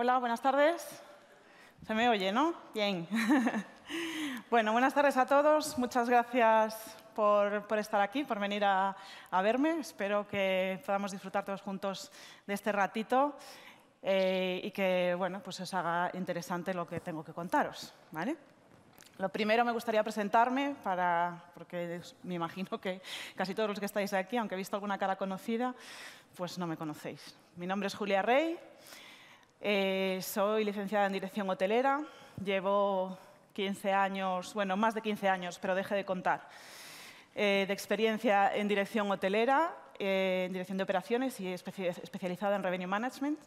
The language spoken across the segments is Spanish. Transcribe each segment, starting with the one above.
Hola, buenas tardes. Se me oye, ¿no? Bien. bueno, buenas tardes a todos. Muchas gracias por, estar aquí, por venir a, verme. Espero que podamos disfrutar todos juntos de este ratito eh, y que, bueno, pues os haga interesante lo que tengo que contaros, ¿vale? Lo primero me gustaría presentarme, para, porque me imagino que casi todos los que estáis aquí, aunque he visto alguna cara conocida, pues no me conocéis. Mi nombre es Julia Rey. Eh, soy licenciada en dirección hotelera, llevo 15 años, bueno, más de 15 años, pero deje de contar, eh, de experiencia en dirección hotelera, eh, en dirección de operaciones y especializada en revenue management.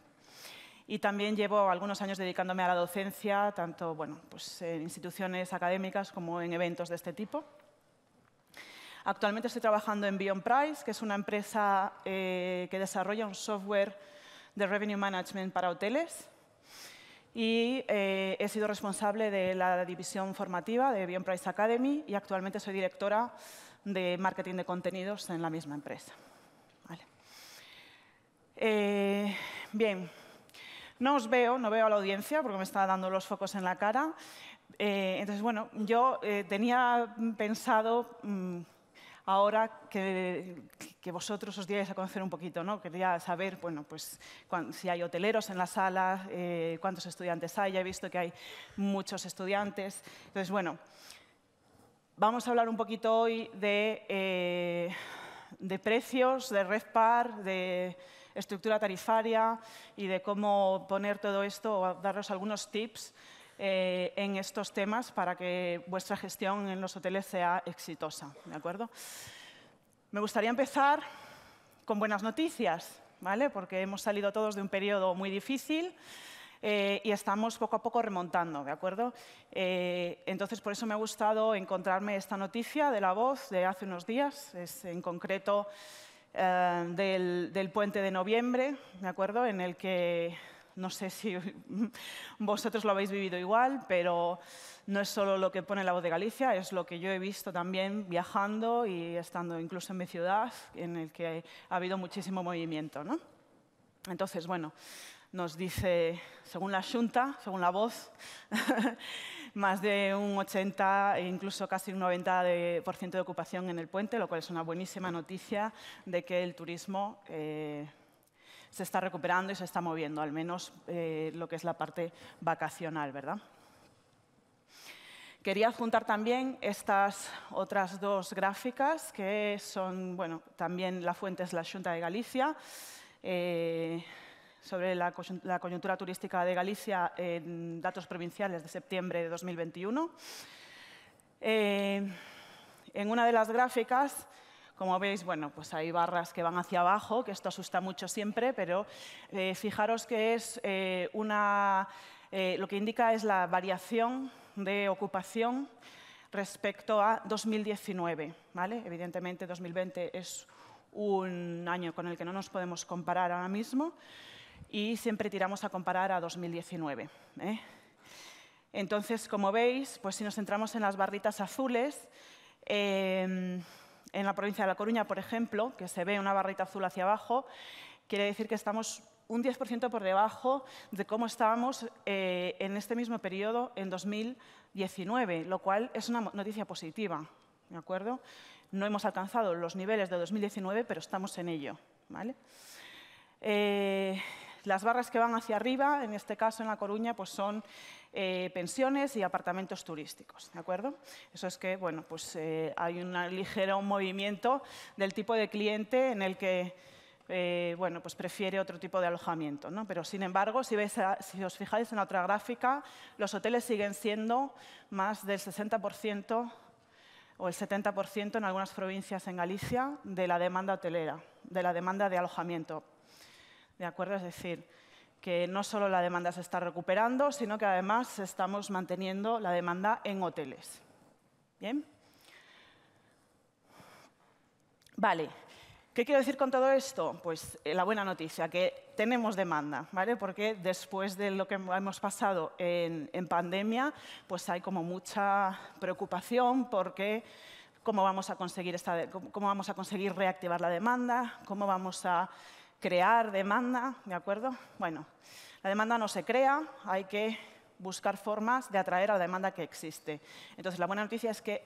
Y también llevo algunos años dedicándome a la docencia, tanto pues, en instituciones académicas como en eventos de este tipo. Actualmente estoy trabajando en Beyond Price, que es una empresa que desarrolla un software de Revenue Management para hoteles y eh, he sido responsable de la división formativa de Bien Price Academy y actualmente soy directora de marketing de contenidos en la misma empresa. Vale. Eh, bien, no os veo, no veo a la audiencia porque me está dando los focos en la cara. Eh, entonces, bueno, yo tenía pensado mm, ahora que, que vosotros os dierais a conocer un poquito. ¿no? Quería saber bueno, pues, si hay hoteleros en la sala, eh, cuántos estudiantes hay. Ya he visto que hay muchos estudiantes. Entonces, bueno, vamos a hablar un poquito hoy de, eh, de precios, de red par, de estructura tarifaria y de cómo poner todo esto o daros algunos tips eh, en estos temas para que vuestra gestión en los hoteles sea exitosa. ¿De acuerdo? Me gustaría empezar con buenas noticias, ¿vale? porque hemos salido todos de un periodo muy difícil eh, y estamos poco a poco remontando, ¿de acuerdo? Eh, entonces, por eso me ha gustado encontrarme esta noticia de La Voz de hace unos días, es en concreto eh, del, del, puente de noviembre, ¿de acuerdo? En el que no sé si vosotros lo habéis vivido igual, pero no es solo lo que pone la voz de Galicia, es lo que yo he visto también viajando y estando incluso en mi ciudad, en el que ha habido muchísimo movimiento. Entonces, bueno, nos dice, según la Junta, según la voz, más de un 80 e incluso casi un 90% de, de ocupación en el puente, lo cual es una buenísima noticia de que el turismo eh, se está recuperando y se está moviendo, al menos eh, lo que es la parte vacacional, ¿verdad? Quería adjuntar también estas otras dos gráficas, que son, bueno, también la fuente es la Junta de Galicia, eh, sobre la, coyuntura turística de Galicia en datos provinciales de septiembre de 2021. Eh, en una de las gráficas como veis, bueno, pues hay barras que van hacia abajo, que esto asusta mucho siempre, pero eh, fijaros que es eh, una, eh, lo que indica es la variación de ocupación respecto a 2019. ¿vale? Evidentemente, 2020 es un año con el que no nos podemos comparar ahora mismo y siempre tiramos a comparar a 2019. Entonces, como veis, pues si nos centramos en las barritas azules, em, en la provincia de La Coruña, por ejemplo, que se ve una barrita azul hacia abajo, quiere decir que estamos un 10% por debajo de cómo estábamos eh, en este mismo periodo en 2019, lo cual es una noticia positiva. ¿de acuerdo? No hemos alcanzado los niveles de 2019, pero estamos en ello. ¿vale? Eh, las barras que van hacia arriba, en este caso en La Coruña, pues son eh, pensiones y apartamentos turísticos, ¿de acuerdo? Eso es que, bueno, pues eh, hay un ligero movimiento del tipo de cliente en el que, eh, bueno, pues prefiere otro tipo de alojamiento, ¿no? Pero, sin embargo, si, veis si os fijáis en la otra gráfica, los hoteles siguen siendo más del 60% o el 70% en algunas provincias en Galicia de la demanda hotelera, de la demanda de alojamiento ¿De acuerdo? Es decir, que no solo la demanda se está recuperando, sino que además estamos manteniendo la demanda en hoteles. ¿Bien? Vale. ¿Qué quiero decir con todo esto? Pues eh, la buena noticia, que tenemos demanda, ¿vale? Porque después de lo que hemos pasado en, en pandemia, pues hay como mucha preocupación porque cómo vamos a conseguir, esta, cómo vamos a conseguir reactivar la demanda, cómo vamos a crear demanda, ¿de acuerdo? Bueno, la demanda no se crea, hay que buscar formas de atraer a la demanda que existe. Entonces, la buena noticia es que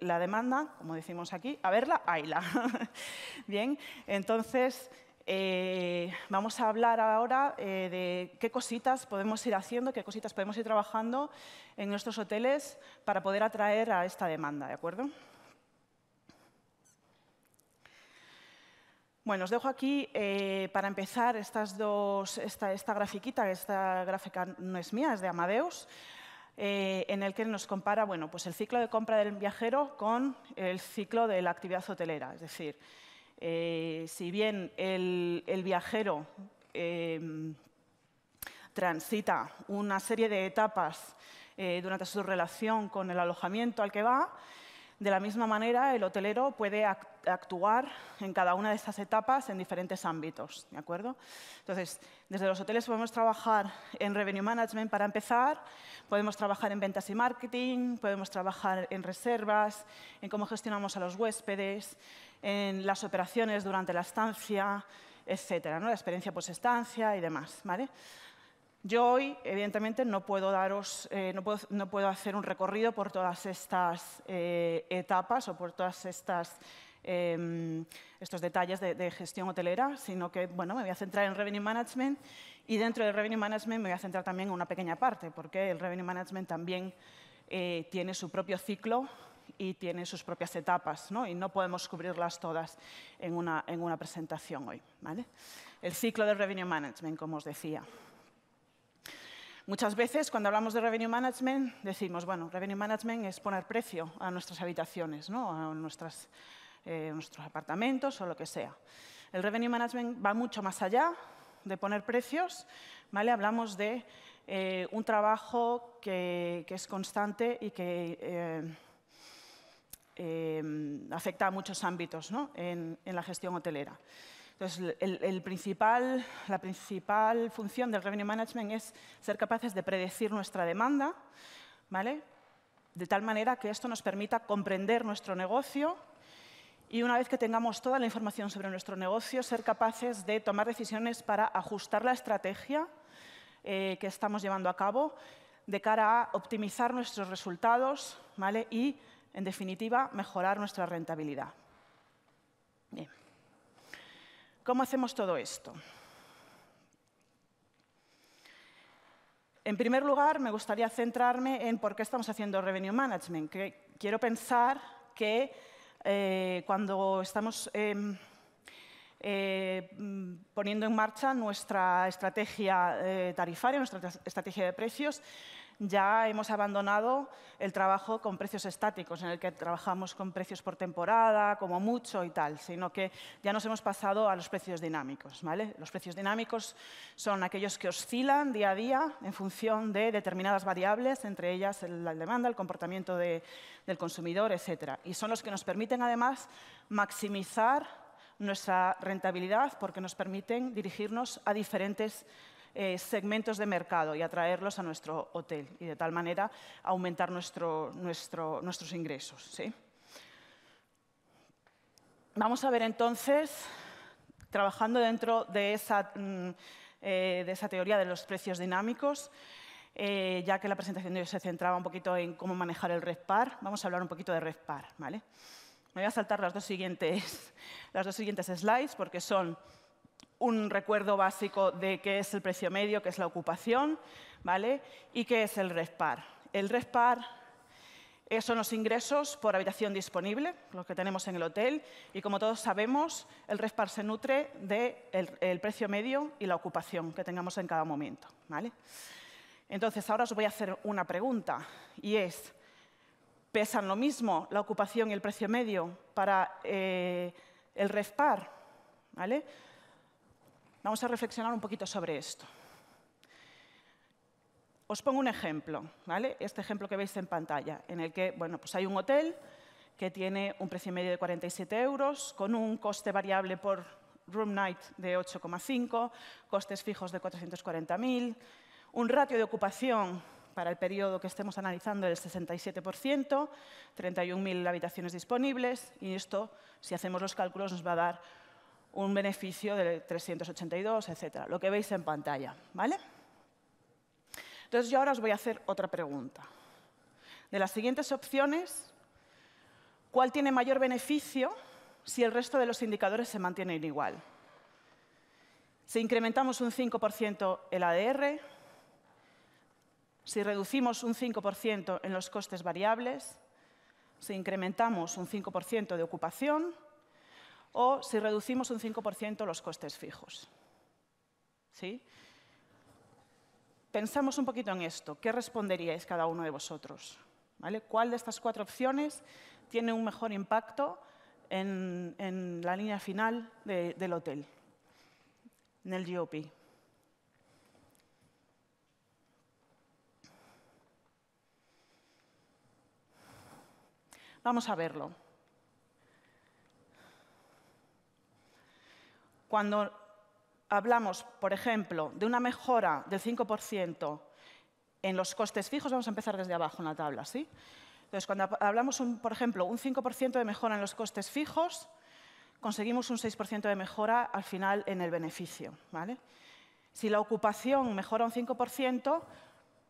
la demanda, como decimos aquí, a verla, hayla. Bien, entonces eh, vamos a hablar ahora eh, de qué cositas podemos ir haciendo, qué cositas podemos ir trabajando en nuestros hoteles para poder atraer a esta demanda, ¿de acuerdo? Bueno, os dejo aquí eh, para empezar esta, esta, grafiquita, esta gráfica no es mía, es de Amadeus, eh, en el que nos compara bueno, pues el ciclo de compra del viajero con el ciclo de la actividad hotelera. Es decir, eh, si bien el viajero em, transita una serie de etapas durante su relación con el alojamiento al que va, de la misma manera, el hotelero puede actuar en cada una de estas etapas en diferentes ámbitos, ¿de acuerdo? Entonces, desde los hoteles podemos trabajar en revenue management para empezar, podemos trabajar en ventas y marketing, podemos trabajar en reservas, en cómo gestionamos a los huéspedes, en las operaciones durante la estancia, etcétera, ¿no? La experiencia post-estancia y demás, ¿vale? Yo hoy, evidentemente, no puedo, daros, eh, no, puedo, hacer un recorrido por todas estas eh, etapas o por todas em, estos detalles de, gestión hotelera, sino que bueno, me voy a centrar en revenue management y dentro del revenue management me voy a centrar también en una pequeña parte, porque el revenue management también eh, tiene su propio ciclo y tiene sus propias etapas, ¿no? y no podemos cubrirlas todas en una, en una presentación hoy. ¿vale? El ciclo del revenue management, como os decía. Muchas veces cuando hablamos de revenue management decimos, bueno, revenue management es poner precio a nuestras habitaciones, a nuestras, eh, nuestros apartamentos o lo que sea. El revenue management va mucho más allá de poner precios, ¿vale? hablamos de eh, un trabajo que, es constante y que eh, afecta a muchos ámbitos en, en, la gestión hotelera. Entonces, la principal función del revenue management es ser capaces de predecir nuestra demanda, ¿vale? de tal manera que esto nos permita comprender nuestro negocio y una vez que tengamos toda la información sobre nuestro negocio, ser capaces de tomar decisiones para ajustar la estrategia eh, que estamos llevando a cabo de cara a optimizar nuestros resultados y, en definitiva, mejorar nuestra rentabilidad. ¿Cómo hacemos todo esto? En primer lugar, me gustaría centrarme en por qué estamos haciendo revenue management. quiero pensar que eh, cuando estamos em, eh, poniendo en marcha nuestra estrategia eh, tarifaria, nuestra estrategia de precios, ya hemos abandonado el trabajo con precios estáticos, en el que trabajamos con precios por temporada, como mucho y tal, sino que ya nos hemos pasado a los precios dinámicos. ¿vale? Los precios dinámicos son aquellos que oscilan día a día en función de determinadas variables, entre ellas la demanda, el comportamiento del consumidor, etc. Y son los que nos permiten, además, maximizar nuestra rentabilidad porque nos permiten dirigirnos a diferentes eh, segmentos de mercado y atraerlos a nuestro hotel y de tal manera aumentar nuestro, nuestros ingresos. Vamos a ver entonces, trabajando dentro de esa, mm, eh, de esa teoría de los precios dinámicos, eh, ya que la presentación de hoy se centraba un poquito en cómo manejar el red vamos a hablar un poquito de red ¿vale? Me voy a saltar las dos siguientes, las dos siguientes slides porque son un recuerdo básico de qué es el precio medio, qué es la ocupación, ¿vale? Y qué es el RESPAR. El RESPAR eh, son los ingresos por habitación disponible, los que tenemos en el hotel, y como todos sabemos, el RESPAR se nutre del de el precio medio y la ocupación que tengamos en cada momento. ¿vale? Entonces, ahora os voy a hacer una pregunta, y es, ¿pesan lo mismo la ocupación y el precio medio para eh, el RESPAR? ¿Vale? Vamos a reflexionar un poquito sobre esto. Os pongo un ejemplo, ¿vale? Este ejemplo que veis en pantalla, en el que bueno, pues hay un hotel que tiene un precio medio de 47 euros, con un coste variable por room night de 8,5, costes fijos de 440.000, un ratio de ocupación para el periodo que estemos analizando del 67%, 31.000 habitaciones disponibles, y esto, si hacemos los cálculos, nos va a dar un beneficio de 382, etcétera. Lo que veis en pantalla, ¿vale? Entonces yo ahora os voy a hacer otra pregunta. De las siguientes opciones, ¿cuál tiene mayor beneficio si el resto de los indicadores se mantienen igual? Si incrementamos un 5% el ADR, si reducimos un 5% en los costes variables, si incrementamos un 5% de ocupación o si reducimos un 5% los costes fijos. ¿Sí? Pensamos un poquito en esto. ¿Qué responderíais cada uno de vosotros? ¿Cuál de estas cuatro opciones tiene un mejor impacto en, la línea final del hotel, en el GOP? Vamos a verlo. cuando hablamos, por ejemplo, de una mejora del 5% en los costes fijos, vamos a empezar desde abajo en la tabla, ¿sí? Entonces, cuando hablamos, por ejemplo, un 5% de mejora en los costes fijos, conseguimos un 6% de mejora al final en el beneficio, ¿vale? Si la ocupación mejora un 5%,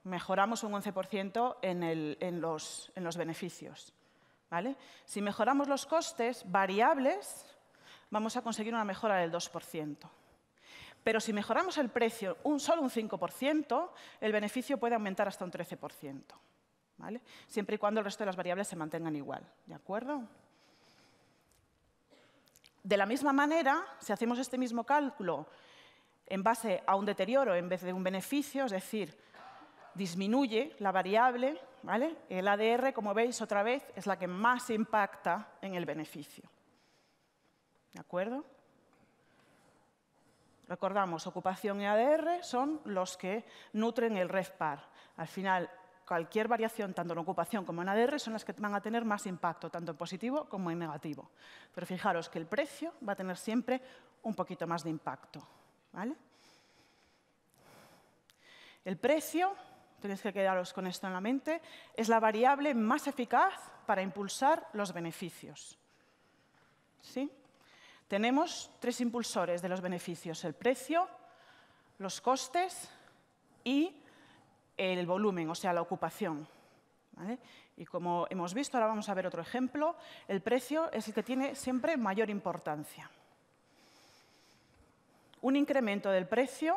mejoramos un 11% en, los, en los beneficios, ¿vale? Si mejoramos los costes variables, vamos a conseguir una mejora del 2%. Pero si mejoramos el precio un, solo un 5%, el beneficio puede aumentar hasta un 13%. ¿vale? Siempre y cuando el resto de las variables se mantengan igual. ¿De acuerdo? De la misma manera, si hacemos este mismo cálculo en base a un deterioro en vez de un beneficio, es decir, disminuye la variable, ¿vale? el ADR, como veis otra vez, es la que más impacta en el beneficio. ¿De acuerdo? Recordamos, ocupación y ADR son los que nutren el REFPAR. Al final, cualquier variación, tanto en ocupación como en ADR, son las que van a tener más impacto, tanto en positivo como en negativo. Pero fijaros que el precio va a tener siempre un poquito más de impacto. ¿vale? El precio, tenéis que quedaros con esto en la mente, es la variable más eficaz para impulsar los beneficios. ¿Sí? Tenemos tres impulsores de los beneficios, el precio, los costes y el volumen, o sea, la ocupación. Y como hemos visto, ahora vamos a ver otro ejemplo, el precio es el que tiene siempre mayor importancia. Un incremento del precio,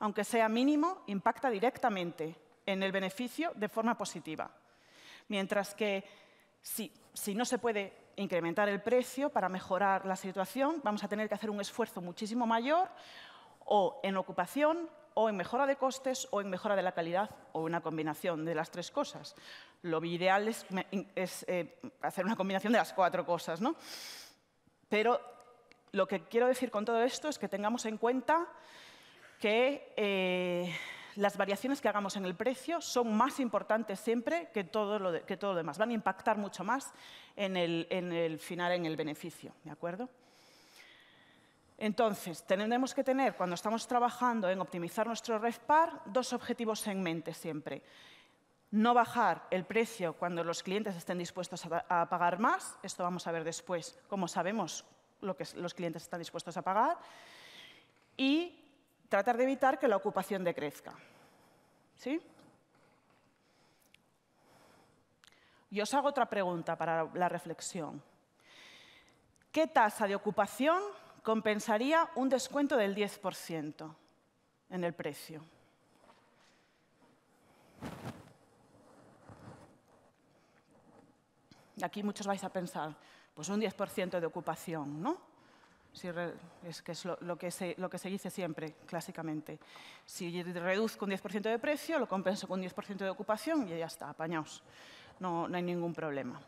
aunque sea mínimo, impacta directamente en el beneficio de forma positiva. Mientras que si no se puede incrementar el precio para mejorar la situación, vamos a tener que hacer un esfuerzo muchísimo mayor o en ocupación o en mejora de costes o en mejora de la calidad o una combinación de las tres cosas. Lo ideal es, es eh, hacer una combinación de las cuatro cosas. ¿no? Pero lo que quiero decir con todo esto es que tengamos en cuenta que eh, las variaciones que hagamos en el precio son más importantes siempre que todo lo, que todo demás. Van a impactar mucho más en el, final, en el beneficio. ¿De acuerdo? Entonces, tenemos que tener, cuando estamos trabajando en optimizar nuestro red par, dos objetivos en mente siempre. No bajar el precio cuando los clientes estén dispuestos a, pagar más, esto vamos a ver después cómo sabemos lo que los clientes están dispuestos a pagar, y tratar de evitar que la ocupación decrezca. ¿Sí? Y os hago otra pregunta para la reflexión. ¿Qué tasa de ocupación compensaría un descuento del 10% en el precio? Aquí muchos vais a pensar, pues un 10% de ocupación, ¿no? es que lo, que se, dice siempre, clásicamente. Si reduzco un 10% de precio, lo compenso con un 10% de ocupación y ya está, apañaos. No, hay ningún problema.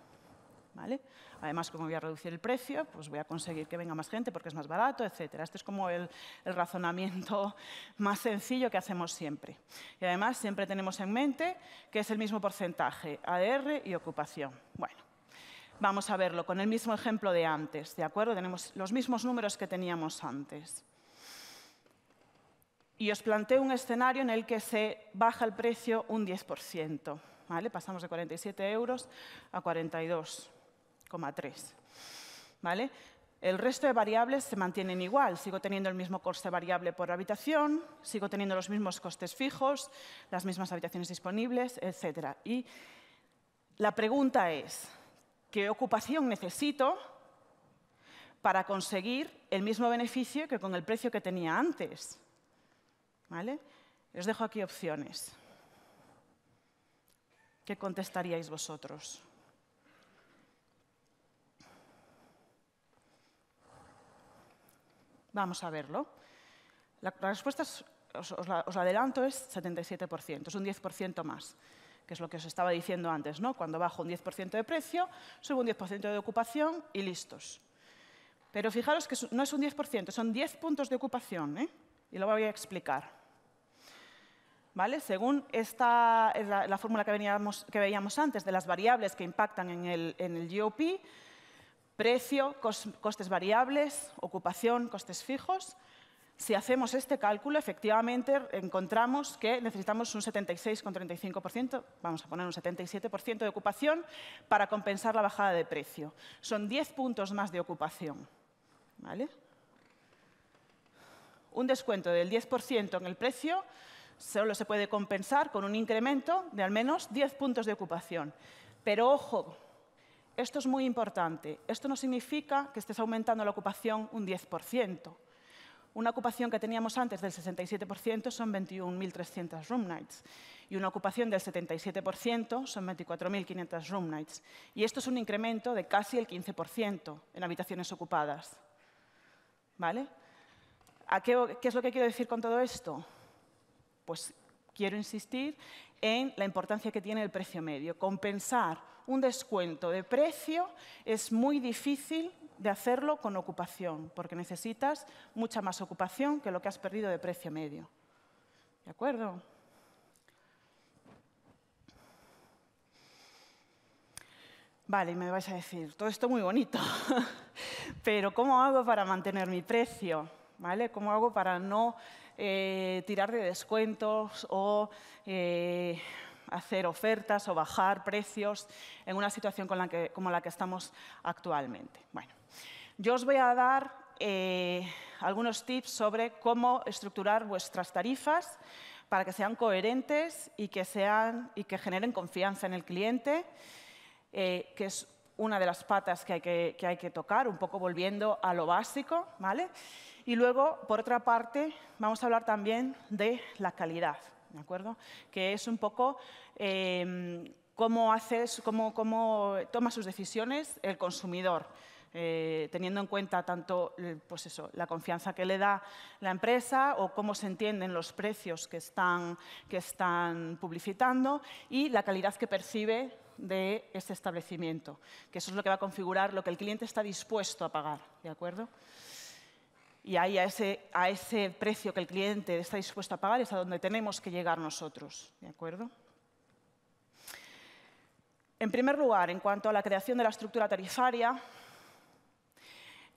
¿Vale? Además, como voy a reducir el precio, pues voy a conseguir que venga más gente porque es más barato, etc. Este es como el, razonamiento más sencillo que hacemos siempre. Y además, siempre tenemos en mente que es el mismo porcentaje, ADR y ocupación. Bueno, Vamos a verlo con el mismo ejemplo de antes, ¿de acuerdo? Tenemos los mismos números que teníamos antes. Y os planteo un escenario en el que se baja el precio un 10%, ¿vale? Pasamos de 47 euros a 42,3, ¿vale? El resto de variables se mantienen igual. Sigo teniendo el mismo coste variable por habitación, sigo teniendo los mismos costes fijos, las mismas habitaciones disponibles, etc. Y la pregunta es, qué ocupación necesito para conseguir el mismo beneficio que con el precio que tenía antes. ¿Vale? Os dejo aquí opciones. ¿Qué contestaríais vosotros? Vamos a verlo. La, respuesta, os la adelanto, es 77%, es un 10% más que es lo que os estaba diciendo antes, ¿no? Cuando bajo un 10% de precio, subo un 10% de ocupación y listos. Pero fijaros que no es un 10%, son 10 puntos de ocupación, ¿eh? Y lo voy a explicar. ¿Vale? Según esta, la, la fórmula que, veníamos, que, veíamos antes de las variables que impactan en el, en el GOP, precio, costes variables, ocupación, costes fijos, si hacemos este cálculo, efectivamente encontramos que necesitamos un 76,35%, vamos a poner un 77% de ocupación para compensar la bajada de precio. Son 10 puntos más de ocupación. ¿Vale? Un descuento del 10% en el precio solo se puede compensar con un incremento de al menos 10 puntos de ocupación. Pero ojo, esto es muy importante. Esto no significa que estés aumentando la ocupación un 10% una ocupación que teníamos antes del 67% son 21.300 room nights y una ocupación del 77% son 24.500 room nights. Y esto es un incremento de casi el 15% en habitaciones ocupadas. ¿Vale? qué, qué, es lo que quiero decir con todo esto? Pues quiero insistir en la importancia que tiene el precio medio. Compensar un descuento de precio es muy difícil de hacerlo con ocupación, porque necesitas mucha más ocupación que lo que has perdido de precio medio. ¿De acuerdo? Vale, me vais a decir, todo esto muy bonito, pero ¿cómo hago para mantener mi precio? ¿Vale? ¿Cómo hago para no eh, tirar de descuentos o eh, hacer ofertas o bajar precios en una situación como la que estamos actualmente? Bueno, yo os voy a dar eh, algunos tips sobre cómo estructurar vuestras tarifas para que sean coherentes y que, sean, y que generen confianza en el cliente, eh, que es una de las patas que hay que, que hay que, tocar, un poco volviendo a lo básico. ¿vale? Y luego, por otra parte, vamos a hablar también de la calidad, ¿de acuerdo? que es un poco... Eh, cómo, haces, cómo, cómo toma sus decisiones el consumidor. Eh, teniendo en cuenta tanto eh, pues eso, la confianza que le da la empresa o cómo se entienden los precios que están, que están publicitando y la calidad que percibe de ese establecimiento, que eso es lo que va a configurar lo que el cliente está dispuesto a pagar, ¿de Y ahí a ese, precio que el cliente está dispuesto a pagar es a donde tenemos que llegar nosotros, ¿de acuerdo? En primer lugar, en cuanto a la creación de la estructura tarifaria,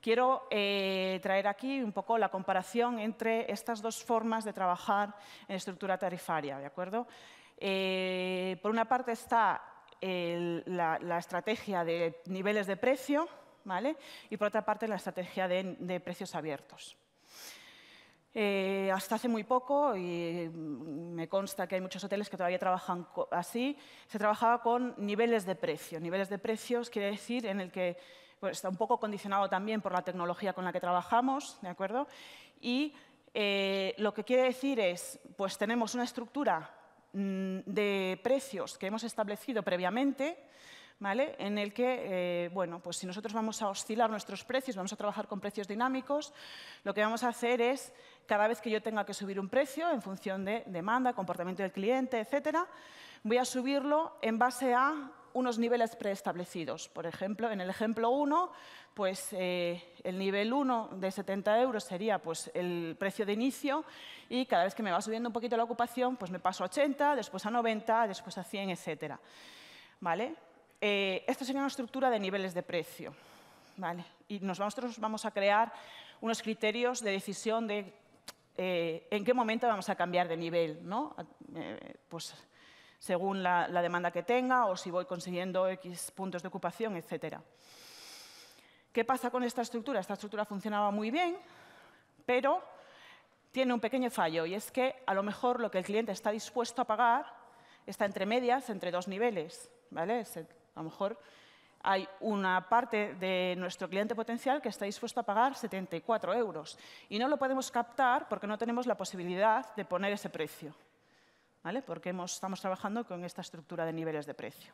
quiero eh, traer aquí un poco la comparación entre estas dos formas de trabajar en estructura tarifaria, ¿de acuerdo? Eh, por una parte está la, estrategia de niveles de precio, ¿vale? Y por otra parte la estrategia de, precios abiertos. Eh, hasta hace muy poco, y me consta que hay muchos hoteles que todavía trabajan así, se trabajaba con niveles de precio. Niveles de precios quiere decir en el que pues, está un poco condicionado también por la tecnología con la que trabajamos, ¿de acuerdo? Y eh, lo que quiere decir es, pues tenemos una estructura mm, de precios que hemos establecido previamente, ¿Vale? en el que, eh, bueno, pues si nosotros vamos a oscilar nuestros precios, vamos a trabajar con precios dinámicos, lo que vamos a hacer es, cada vez que yo tenga que subir un precio en función de demanda, comportamiento del cliente, etcétera, voy a subirlo en base a unos niveles preestablecidos. Por ejemplo, en el ejemplo 1, pues, eh, el nivel 1 de 70 euros sería pues, el precio de inicio y cada vez que me va subiendo un poquito la ocupación, pues me paso a 80, después a 90, después a 100, etc. ¿Vale? Eh, esto sería una estructura de niveles de precio. ¿Vale? Y nosotros vamos a crear unos criterios de decisión de eh, en qué momento vamos a cambiar de nivel. ¿no? pues, según la, demanda que tenga o si voy consiguiendo X puntos de ocupación, etcétera. ¿Qué pasa con esta estructura? Esta estructura funcionaba muy bien, pero tiene un pequeño fallo y es que a lo mejor lo que el cliente está dispuesto a pagar está entre medias, entre dos niveles. ¿vale? A lo mejor hay una parte de nuestro cliente potencial que está dispuesto a pagar 74 euros y no lo podemos captar porque no tenemos la posibilidad de poner ese precio porque estamos trabajando con esta estructura de niveles de precio.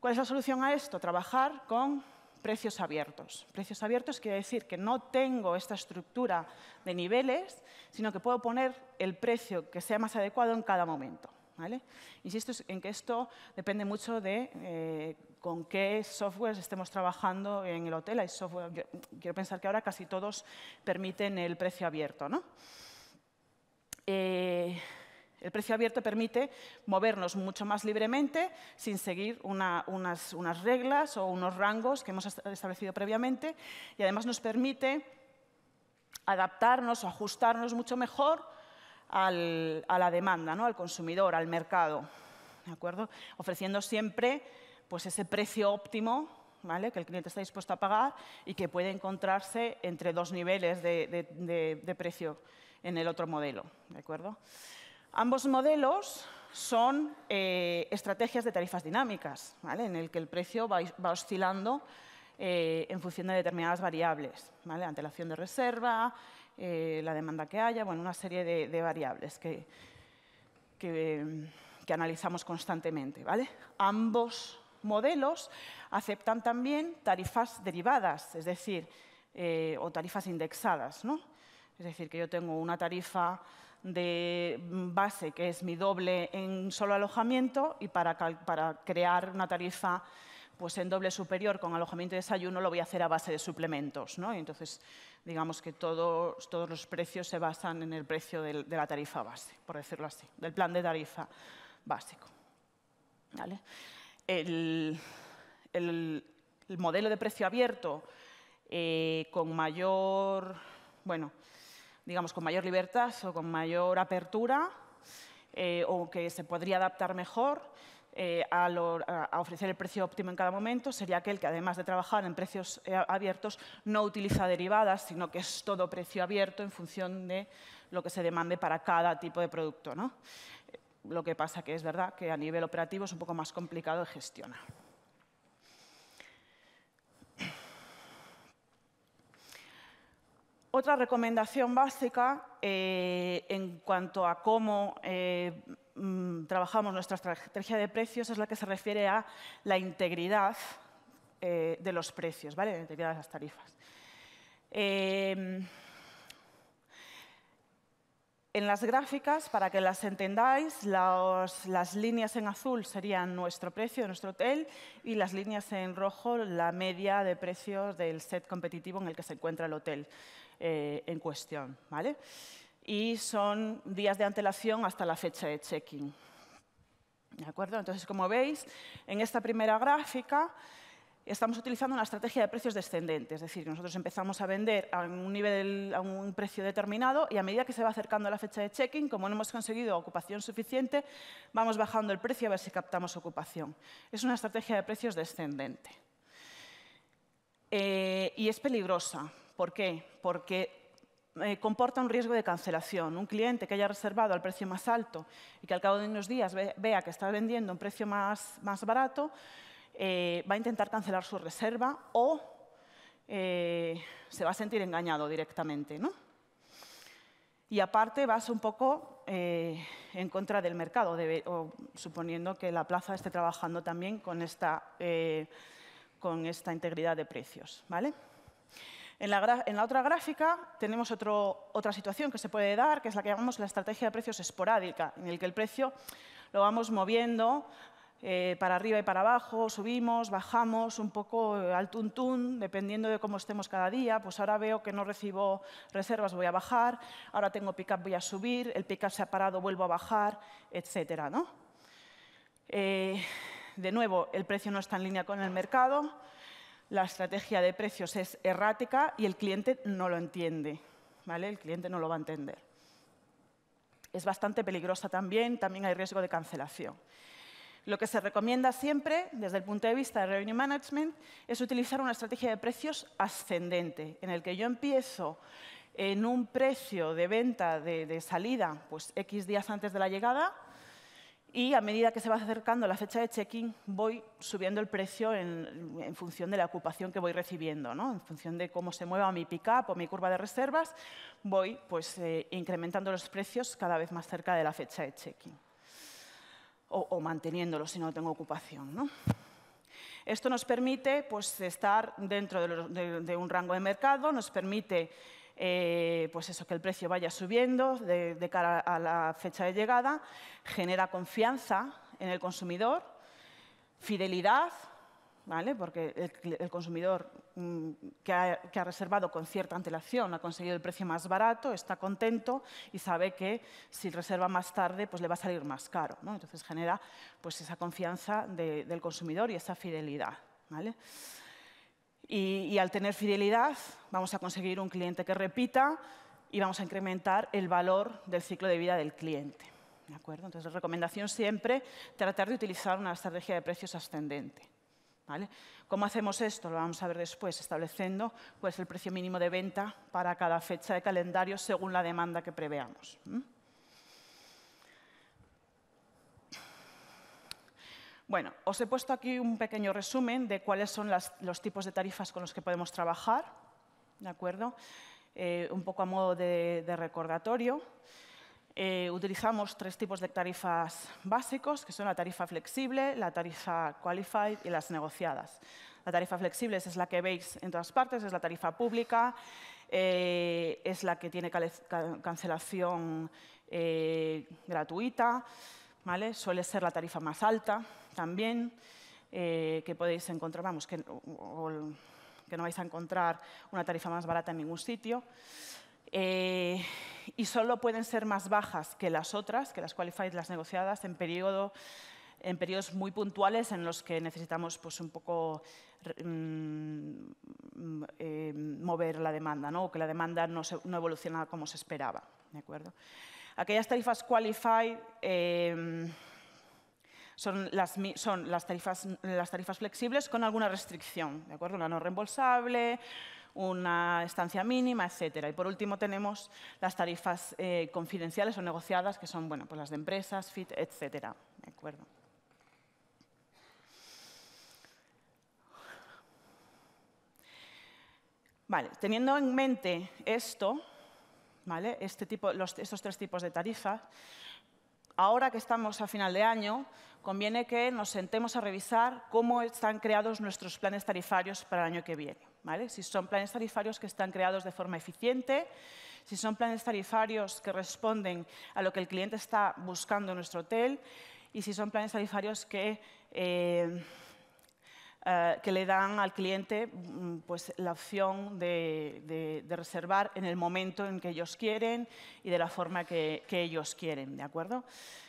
¿Cuál es la solución a esto? Trabajar con precios abiertos. Precios abiertos quiere decir que no tengo esta estructura de niveles, sino que puedo poner el precio que sea más adecuado en cada momento. ¿vale? Insisto en que esto depende mucho de eh, con qué software estemos trabajando en el hotel. Hay quiero pensar que ahora casi todos permiten el precio abierto. ¿no? Eh, el precio abierto permite movernos mucho más libremente sin seguir unas, reglas o unos rangos que hemos establecido previamente y además nos permite adaptarnos o ajustarnos mucho mejor a la demanda, ¿no? al consumidor, al mercado, ¿de acuerdo? ofreciendo siempre pues, ese precio óptimo ¿vale? que el cliente está dispuesto a pagar y que puede encontrarse entre dos niveles de, de precio en el otro modelo. ¿de acuerdo? Ambos modelos son eh, estrategias de tarifas dinámicas, en el que el precio va, oscilando eh, en función de determinadas variables, la antelación de reserva, eh, la demanda que haya, bueno, una serie de, variables que, que, analizamos constantemente. Ambos modelos aceptan también tarifas derivadas, es decir, o tarifas indexadas. Es decir, que yo tengo una tarifa de base, que es mi doble en solo alojamiento, y para, crear una tarifa pues en doble superior con alojamiento y desayuno lo voy a hacer a base de suplementos. ¿no? entonces, digamos que todos, los precios se basan en el precio de, la tarifa base, por decirlo así, del plan de tarifa básico. ¿Vale? El, modelo de precio abierto eh, con mayor... Bueno, digamos, con mayor libertad o con mayor apertura, eh, o que se podría adaptar mejor eh, a, ofrecer el precio óptimo en cada momento, sería aquel que, además de trabajar en precios eh, abiertos, no utiliza derivadas, sino que es todo precio abierto en función de lo que se demande para cada tipo de producto. ¿no? Lo que pasa que es verdad que a nivel operativo es un poco más complicado de gestionar. Otra recomendación básica eh, en cuanto a cómo eh, mm, trabajamos nuestra estrategia de precios es la que se refiere a la integridad eh, de los precios, la integridad de las tarifas. Em, en las gráficas, para que las entendáis, las, las líneas en azul serían nuestro precio de nuestro hotel y las líneas en rojo la media de precios del set competitivo en el que se encuentra el hotel. Eh, en cuestión. ¿vale? Y son días de antelación hasta la fecha de check ¿De acuerdo? Entonces, como veis, en esta primera gráfica estamos utilizando una estrategia de precios descendentes, es decir, nosotros empezamos a vender a un, nivel, a un precio determinado y a medida que se va acercando la fecha de check como no hemos conseguido ocupación suficiente, vamos bajando el precio a ver si captamos ocupación. Es una estrategia de precios descendente. Eh, y es peligrosa, ¿Por qué? Porque eh, comporta un riesgo de cancelación. Un cliente que haya reservado al precio más alto y que al cabo de unos días vea que está vendiendo a un precio más, barato, eh, va a intentar cancelar su reserva o eh, se va a sentir engañado directamente. Y aparte vas un poco en contra del mercado, suponiendo que la plaza esté trabajando también con esta, con esta integridad de precios. ¿vale? En la, otra gráfica tenemos otro, otra situación que se puede dar, que es la que llamamos la estrategia de precios esporádica, en el que el precio lo vamos moviendo eh, para arriba y para abajo, subimos, bajamos, un poco eh, al tuntún, dependiendo de cómo estemos cada día. Pues ahora veo que no recibo reservas, voy a bajar, ahora tengo pick-up, voy a subir, el pick-up se ha parado, vuelvo a bajar, etcétera. ¿no? Eh, de nuevo, el precio no está en línea con el mercado, la estrategia de precios es errática y el cliente no lo entiende. ¿vale? El cliente no lo va a entender. Es bastante peligrosa también, también hay riesgo de cancelación. Lo que se recomienda siempre, desde el punto de vista de Revenue Management, es utilizar una estrategia de precios ascendente, en el que yo empiezo en un precio de venta de, de salida pues, X días antes de la llegada y a medida que se va acercando la fecha de check-in, voy subiendo el precio en, función de la ocupación que voy recibiendo. ¿no? En función de cómo se mueva mi pick-up o mi curva de reservas, voy pues, eh, incrementando los precios cada vez más cerca de la fecha de check-in. O, o, manteniéndolo si no tengo ocupación. ¿no? Esto nos permite pues, estar dentro de, de, un rango de mercado, nos permite eh, pues eso, que el precio vaya subiendo de, cara a la fecha de llegada, genera confianza en el consumidor, fidelidad, ¿Vale? porque el, consumidor mm, que, ha, reservado con cierta antelación ha conseguido el precio más barato, está contento y sabe que si reserva más tarde pues le va a salir más caro. ¿no? Entonces genera pues, esa confianza del consumidor y esa fidelidad. ¿vale? Y, al tener fidelidad vamos a conseguir un cliente que repita y vamos a incrementar el valor del ciclo de vida del cliente. ¿De acuerdo? Entonces, recomendación siempre, tratar de utilizar una estrategia de precios ascendente. ¿Cómo hacemos esto? Lo vamos a ver después, estableciendo cuál pues, el precio mínimo de venta para cada fecha de calendario según la demanda que preveamos. Bueno, os he puesto aquí un pequeño resumen de cuáles son los tipos de tarifas con los que podemos trabajar, ¿de acuerdo? Eh, un poco a modo de, recordatorio. Eh, utilizamos tres tipos de tarifas básicos, que son la tarifa flexible, la tarifa qualified y las negociadas. La tarifa flexible es la que veis en todas partes, es la tarifa pública, eh, es la que tiene cancelación gratuita, ¿vale? suele ser la tarifa más alta, también, eh, que podéis encontrar, vamos, que, no vais a encontrar una tarifa más barata en ningún sitio. Eh, y solo pueden ser más bajas que las otras, que las qualified, las negociadas, en, periodo, en periodos muy puntuales en los que necesitamos pues, un poco mm, mm, eh, mover la demanda, o que la demanda no, se, no evoluciona como se esperaba. ¿de acuerdo? Aquellas tarifas qualified son las, son las, tarifas, las tarifas flexibles con alguna restricción, ¿de acuerdo? Una no reembolsable, una estancia mínima, etcétera. Y por último tenemos las tarifas eh, confidenciales o negociadas, que son bueno, pues las de empresas, FIT, etcétera. ¿De acuerdo? Vale, teniendo en mente esto, ¿vale? este tipo, los, estos tres tipos de tarifas, ahora que estamos a final de año, conviene que nos sentemos a revisar cómo están creados nuestros planes tarifarios para el año que viene. ¿vale? Si son planes tarifarios que están creados de forma eficiente, si son planes tarifarios que responden a lo que el cliente está buscando en nuestro hotel y si son planes tarifarios que... Eh, eh, que le dan al cliente mm, pues, la opción de, reservar en el momento en que ellos quieren y de la forma que, ellos quieren, ¿de acuerdo?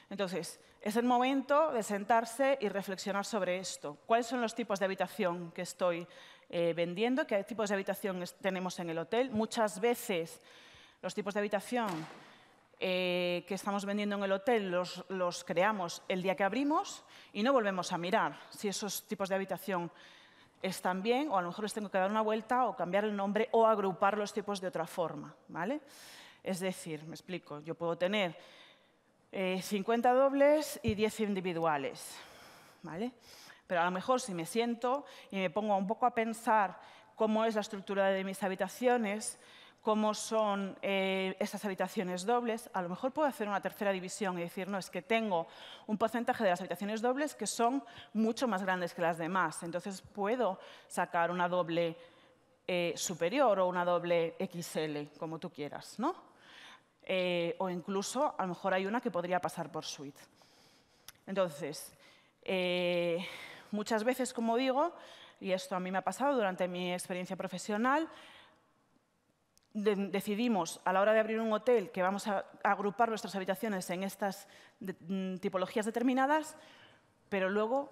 Entonces, es el momento de sentarse y reflexionar sobre esto. ¿Cuáles son los tipos de habitación que estoy eh, vendiendo? ¿Qué tipos de habitación tenemos en el hotel? Muchas veces los tipos de habitación eh, que estamos vendiendo en el hotel los, creamos el día que abrimos y no volvemos a mirar si esos tipos de habitación están bien o a lo mejor les tengo que dar una vuelta o cambiar el nombre o agrupar los tipos de otra forma. ¿vale? Es decir, me explico, yo puedo tener 50 eh, dobles y 10 individuales. ¿vale? Pero a lo mejor si me siento y me pongo un poco a pensar cómo es la estructura de mis habitaciones, cómo son eh, esas habitaciones dobles, a lo mejor puedo hacer una tercera división y decir, no, es que tengo un porcentaje de las habitaciones dobles que son mucho más grandes que las demás, entonces puedo sacar una doble eh, superior o una doble XL, como tú quieras, ¿no? Eh, o incluso, a lo mejor hay una que podría pasar por suite. Entonces, muchas veces, como digo, y esto a mí me ha pasado durante mi experiencia profesional, decidimos a la hora de abrir un hotel que vamos a agrupar nuestras habitaciones en estas mm, tipologías determinadas, pero luego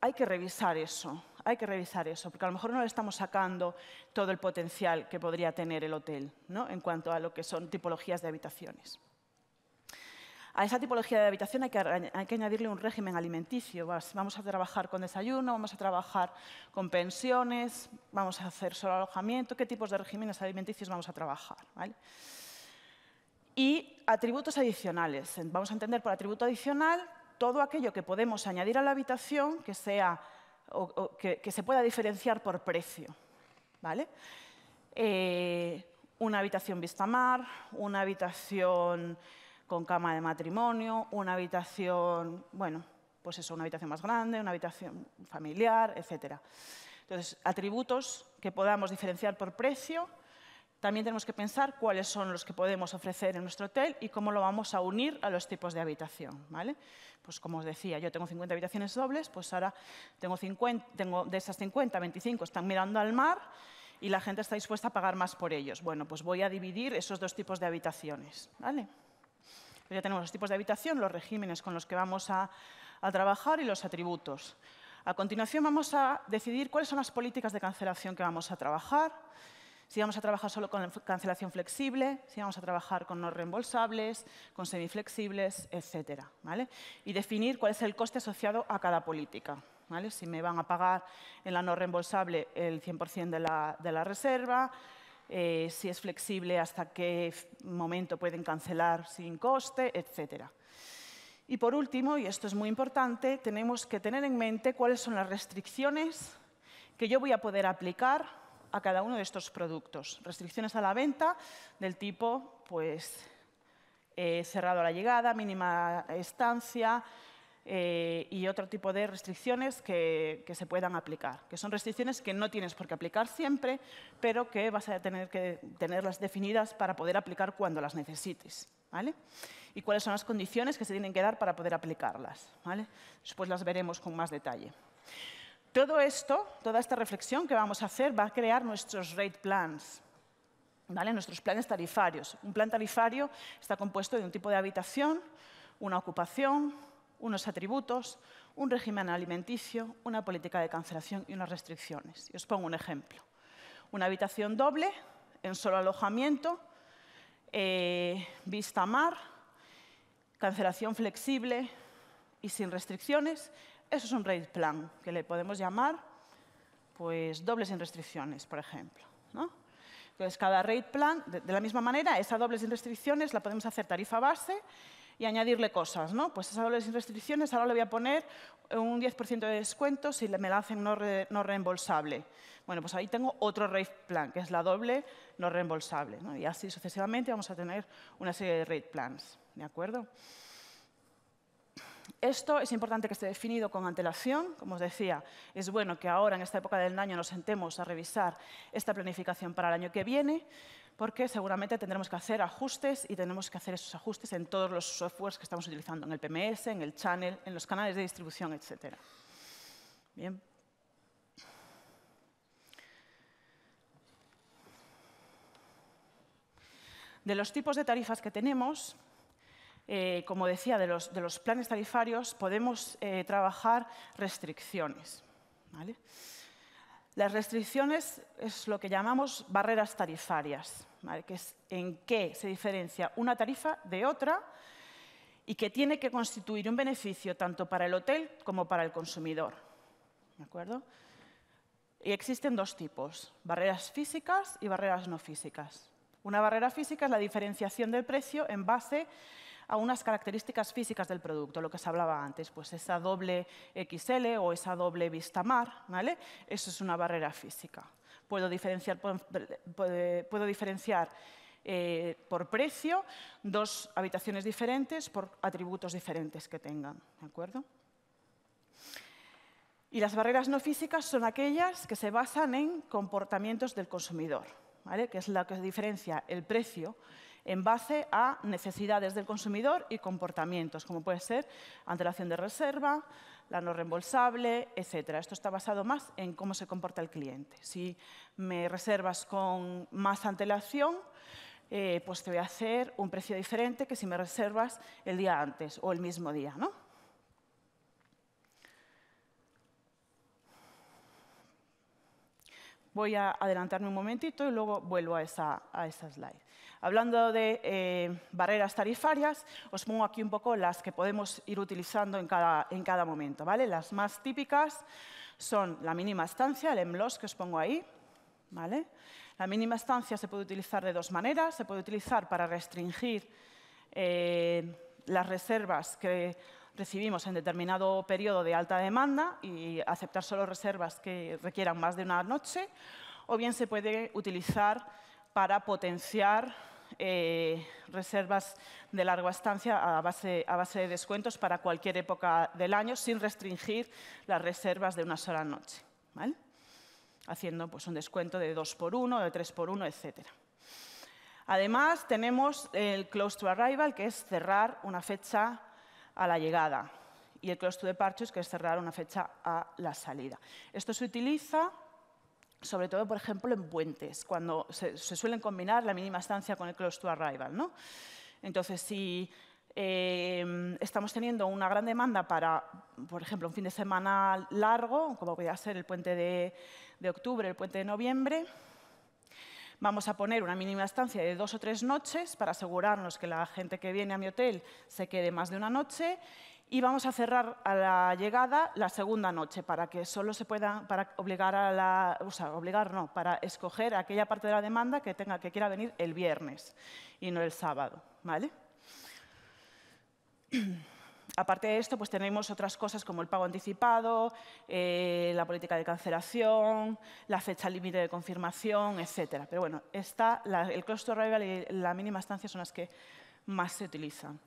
hay que revisar eso, hay que revisar eso, porque a lo mejor no le estamos sacando todo el potencial que podría tener el hotel ¿no? en cuanto a lo que son tipologías de habitaciones. A esa tipología de habitación hay que, añadirle un régimen alimenticio. Vamos a trabajar con desayuno, vamos a trabajar con pensiones, vamos a hacer solo alojamiento, qué tipos de regímenes alimenticios vamos a trabajar. Y atributos adicionales. Vamos a entender por atributo adicional todo aquello que podemos añadir a la habitación que, sea, que, se pueda diferenciar por precio. ¿Vale? Eh, una habitación vista mar, una habitación con cama de matrimonio, una habitación, bueno, pues eso, una habitación más grande, una habitación familiar, etc. Entonces, atributos que podamos diferenciar por precio. También tenemos que pensar cuáles son los que podemos ofrecer en nuestro hotel y cómo lo vamos a unir a los tipos de habitación. ¿vale? Pues como os decía, yo tengo 50 habitaciones dobles, pues ahora tengo, 50, tengo de esas 50, 25 están mirando al mar y la gente está dispuesta a pagar más por ellos. Bueno, pues voy a dividir esos dos tipos de habitaciones. ¿vale? Pues ya tenemos los tipos de habitación, los regímenes con los que vamos a, trabajar y los atributos. A continuación vamos a decidir cuáles son las políticas de cancelación que vamos a trabajar, si vamos a trabajar solo con cancelación flexible, si vamos a trabajar con no reembolsables, con semiflexibles, etc. ¿vale? Y definir cuál es el coste asociado a cada política. ¿vale? Si me van a pagar en la no reembolsable el 100% de la, de la reserva, eh, si es flexible, hasta qué momento pueden cancelar sin coste, etc. Y por último, y esto es muy importante, tenemos que tener en mente cuáles son las restricciones que yo voy a poder aplicar a cada uno de estos productos. Restricciones a la venta del tipo pues, eh, cerrado a la llegada, mínima estancia, eh, y otro tipo de restricciones que, que, se puedan aplicar, que son restricciones que no tienes por qué aplicar siempre, pero que vas a tener que tenerlas definidas para poder aplicar cuando las necesites. ¿Vale? Y cuáles son las condiciones que se tienen que dar para poder aplicarlas. ¿Vale? Después las veremos con más detalle. Todo esto, toda esta reflexión que vamos a hacer va a crear nuestros rate plans, ¿vale? nuestros planes tarifarios. Un plan tarifario está compuesto de un tipo de habitación, una ocupación, unos atributos, un régimen alimenticio, una política de cancelación y unas restricciones. Y os pongo un ejemplo. Una habitación doble, en solo alojamiento, eh, vista mar, cancelación flexible y sin restricciones. Eso es un rate plan que le podemos llamar pues, doble sin restricciones, por ejemplo. Entonces, cada rate plan, de, de la misma manera, esa doble sin restricciones la podemos hacer tarifa base y añadirle cosas, ¿no? Pues esa doble sin restricciones ahora le voy a poner un 10% de descuento si me la hacen no, no, reembolsable. Bueno, pues ahí tengo otro rate plan, que es la doble no reembolsable. ¿no? Y así sucesivamente vamos a tener una serie de rate plans. ¿De acuerdo? Esto es importante que esté definido con antelación. Como os decía, es bueno que ahora, en esta época del año, nos sentemos a revisar esta planificación para el año que viene porque seguramente tendremos que hacer ajustes y tenemos que hacer esos ajustes en todos los softwares que estamos utilizando, en el PMS, en el channel, en los canales de distribución, etcétera. Bien. De los tipos de tarifas que tenemos, eh, como decía, de los, planes tarifarios, podemos eh, trabajar restricciones. Las restricciones es lo que llamamos barreras tarifarias que es en qué se diferencia una tarifa de otra y que tiene que constituir un beneficio tanto para el hotel como para el consumidor. ¿De acuerdo? Y existen dos tipos, barreras físicas y barreras no físicas. Una barrera física es la diferenciación del precio en base a unas características físicas del producto, lo que se hablaba antes, pues esa doble XL o esa doble vista mar, ¿vale? Eso es una barrera física puedo diferenciar, puedo diferenciar eh, por precio dos habitaciones diferentes por atributos diferentes que tengan. ¿De acuerdo? Y las barreras no físicas son aquellas que se basan en comportamientos del consumidor, que es la que diferencia el precio en base a necesidades del consumidor y comportamientos, como puede ser antelación de reserva, la no reembolsable, etc. Esto está basado más en cómo se comporta el cliente. Si me reservas con más antelación, eh, pues te voy a hacer un precio diferente que si me reservas el día antes o el mismo día. Voy a adelantarme un momentito y luego vuelvo a esa, a esa slide. Hablando de eh, barreras tarifarias, os pongo aquí un poco las que podemos ir utilizando en cada, en cada momento. ¿vale? Las más típicas son la mínima estancia, el MLOS que os pongo ahí. ¿vale? La mínima estancia se puede utilizar de dos maneras. Se puede utilizar para restringir eh, las reservas que recibimos en determinado periodo de alta demanda y aceptar solo reservas que requieran más de una noche, o bien se puede utilizar para potenciar eh, reservas de larga estancia a base, a base, de descuentos para cualquier época del año, sin restringir las reservas de una sola noche, ¿vale? haciendo pues, un descuento de 2 por 1, de 3 por 1, etc. Además, tenemos el close to arrival, que es cerrar una fecha a la llegada, y el close to departure, que es cerrar una fecha a la salida. Esto se utiliza sobre todo, por ejemplo, en puentes, cuando se, suelen combinar la mínima estancia con el close to arrival. ¿no? Entonces, si em, estamos teniendo una gran demanda para, por ejemplo, un fin de semana largo, como podría ser el puente de, de octubre, el puente de noviembre, vamos a poner una mínima estancia de dos o tres noches para asegurarnos que la gente que viene a mi hotel se quede más de una noche y vamos a cerrar a la llegada la segunda noche para que solo se pueda para obligar a la o sea, obligar no, para escoger aquella parte de la demanda que tenga que quiera venir el viernes y no el sábado, ¿vale? Aparte de esto, pues tenemos otras cosas como el pago anticipado, eh, la política de cancelación, la fecha límite de confirmación, etcétera. Pero bueno, está el costo arrival y la mínima estancia son las que más se utilizan.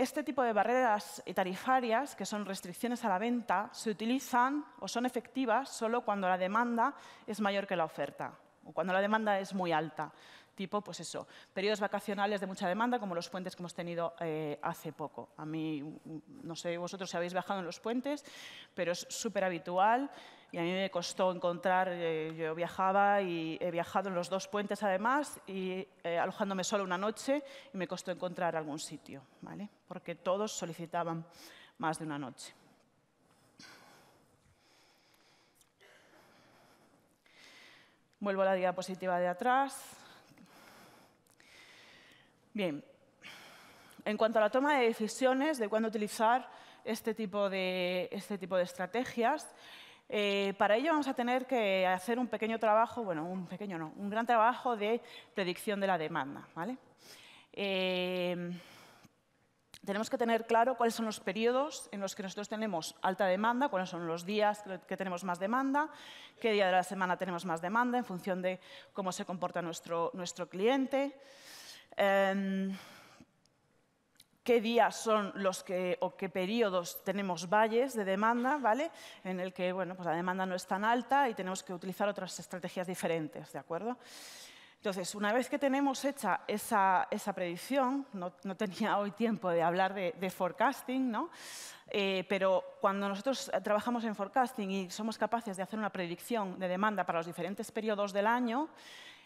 Este tipo de barreras tarifarias, que son restricciones a la venta, se utilizan o son efectivas solo cuando la demanda es mayor que la oferta o cuando la demanda es muy alta, tipo, pues eso, periodos vacacionales de mucha demanda, como los puentes que hemos tenido eh, hace poco. A mí, mm, no sé vosotros si habéis viajado en los puentes, pero es súper habitual y a mí me costó encontrar, eh, yo viajaba y he viajado en los dos puentes además y eh, alojándome solo una noche y me costó encontrar algún sitio, ¿vale? Porque todos solicitaban más de una noche. Vuelvo a la diapositiva de atrás. Bien, en cuanto a la toma de decisiones de cuándo utilizar este tipo de, este tipo de estrategias, eh, para ello vamos a tener que hacer un pequeño trabajo, bueno, un pequeño no, un gran trabajo de predicción de la demanda. Eh, tenemos que tener claro cuáles son los periodos en los que nosotros tenemos alta demanda, cuáles son los días que tenemos más demanda, qué día de la semana tenemos más demanda en función de cómo se comporta nuestro, nuestro cliente. Em, qué días son los que o qué periodos tenemos valles de demanda, ¿vale? En el que, bueno, pues la demanda no es tan alta y tenemos que utilizar otras estrategias diferentes, ¿de acuerdo? Entonces, una vez que tenemos hecha esa, esa predicción, no, tenía hoy tiempo de hablar de, forecasting, ¿no? Eh, pero cuando nosotros trabajamos en forecasting y somos capaces de hacer una predicción de demanda para los diferentes periodos del año,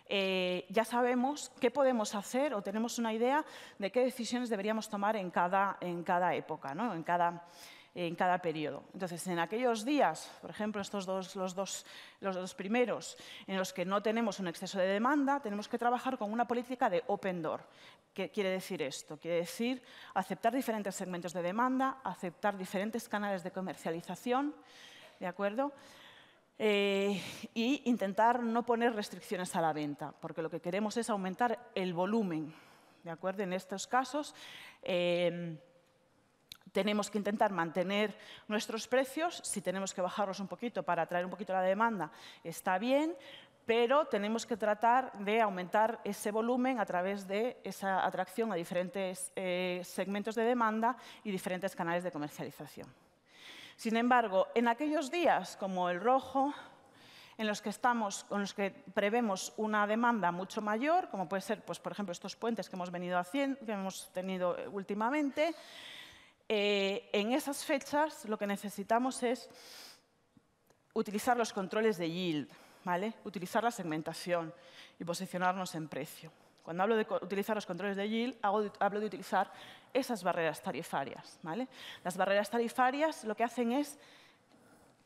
eh, ya sabemos qué podemos hacer o tenemos una idea de qué decisiones deberíamos tomar en cada, en cada época, ¿no? en, cada, en cada periodo. Entonces, en aquellos días, por ejemplo, estos dos, los, dos, los dos primeros, en los que no tenemos un exceso de demanda, tenemos que trabajar con una política de open door. ¿Qué quiere decir esto? Quiere decir aceptar diferentes segmentos de demanda, aceptar diferentes canales de comercialización, ¿de acuerdo? Eh, y intentar no poner restricciones a la venta, porque lo que queremos es aumentar el volumen. ¿De acuerdo? En estos casos em, tenemos que intentar mantener nuestros precios. Si tenemos que bajarlos un poquito para atraer un poquito la demanda, está bien, pero tenemos que tratar de aumentar ese volumen a través de esa atracción a diferentes eh, segmentos de demanda y diferentes canales de comercialización. Sin embargo, en aquellos días como el rojo, en los que estamos, con los que prevemos una demanda mucho mayor, como puede ser, pues, por ejemplo, estos puentes que hemos venido haciendo, que hemos tenido eh, últimamente, eh, en esas fechas lo que necesitamos es utilizar los controles de yield, ¿vale? utilizar la segmentación y posicionarnos en precio. Cuando hablo de utilizar los controles de yield, hablo de utilizar esas barreras tarifarias. Las barreras tarifarias lo que hacen es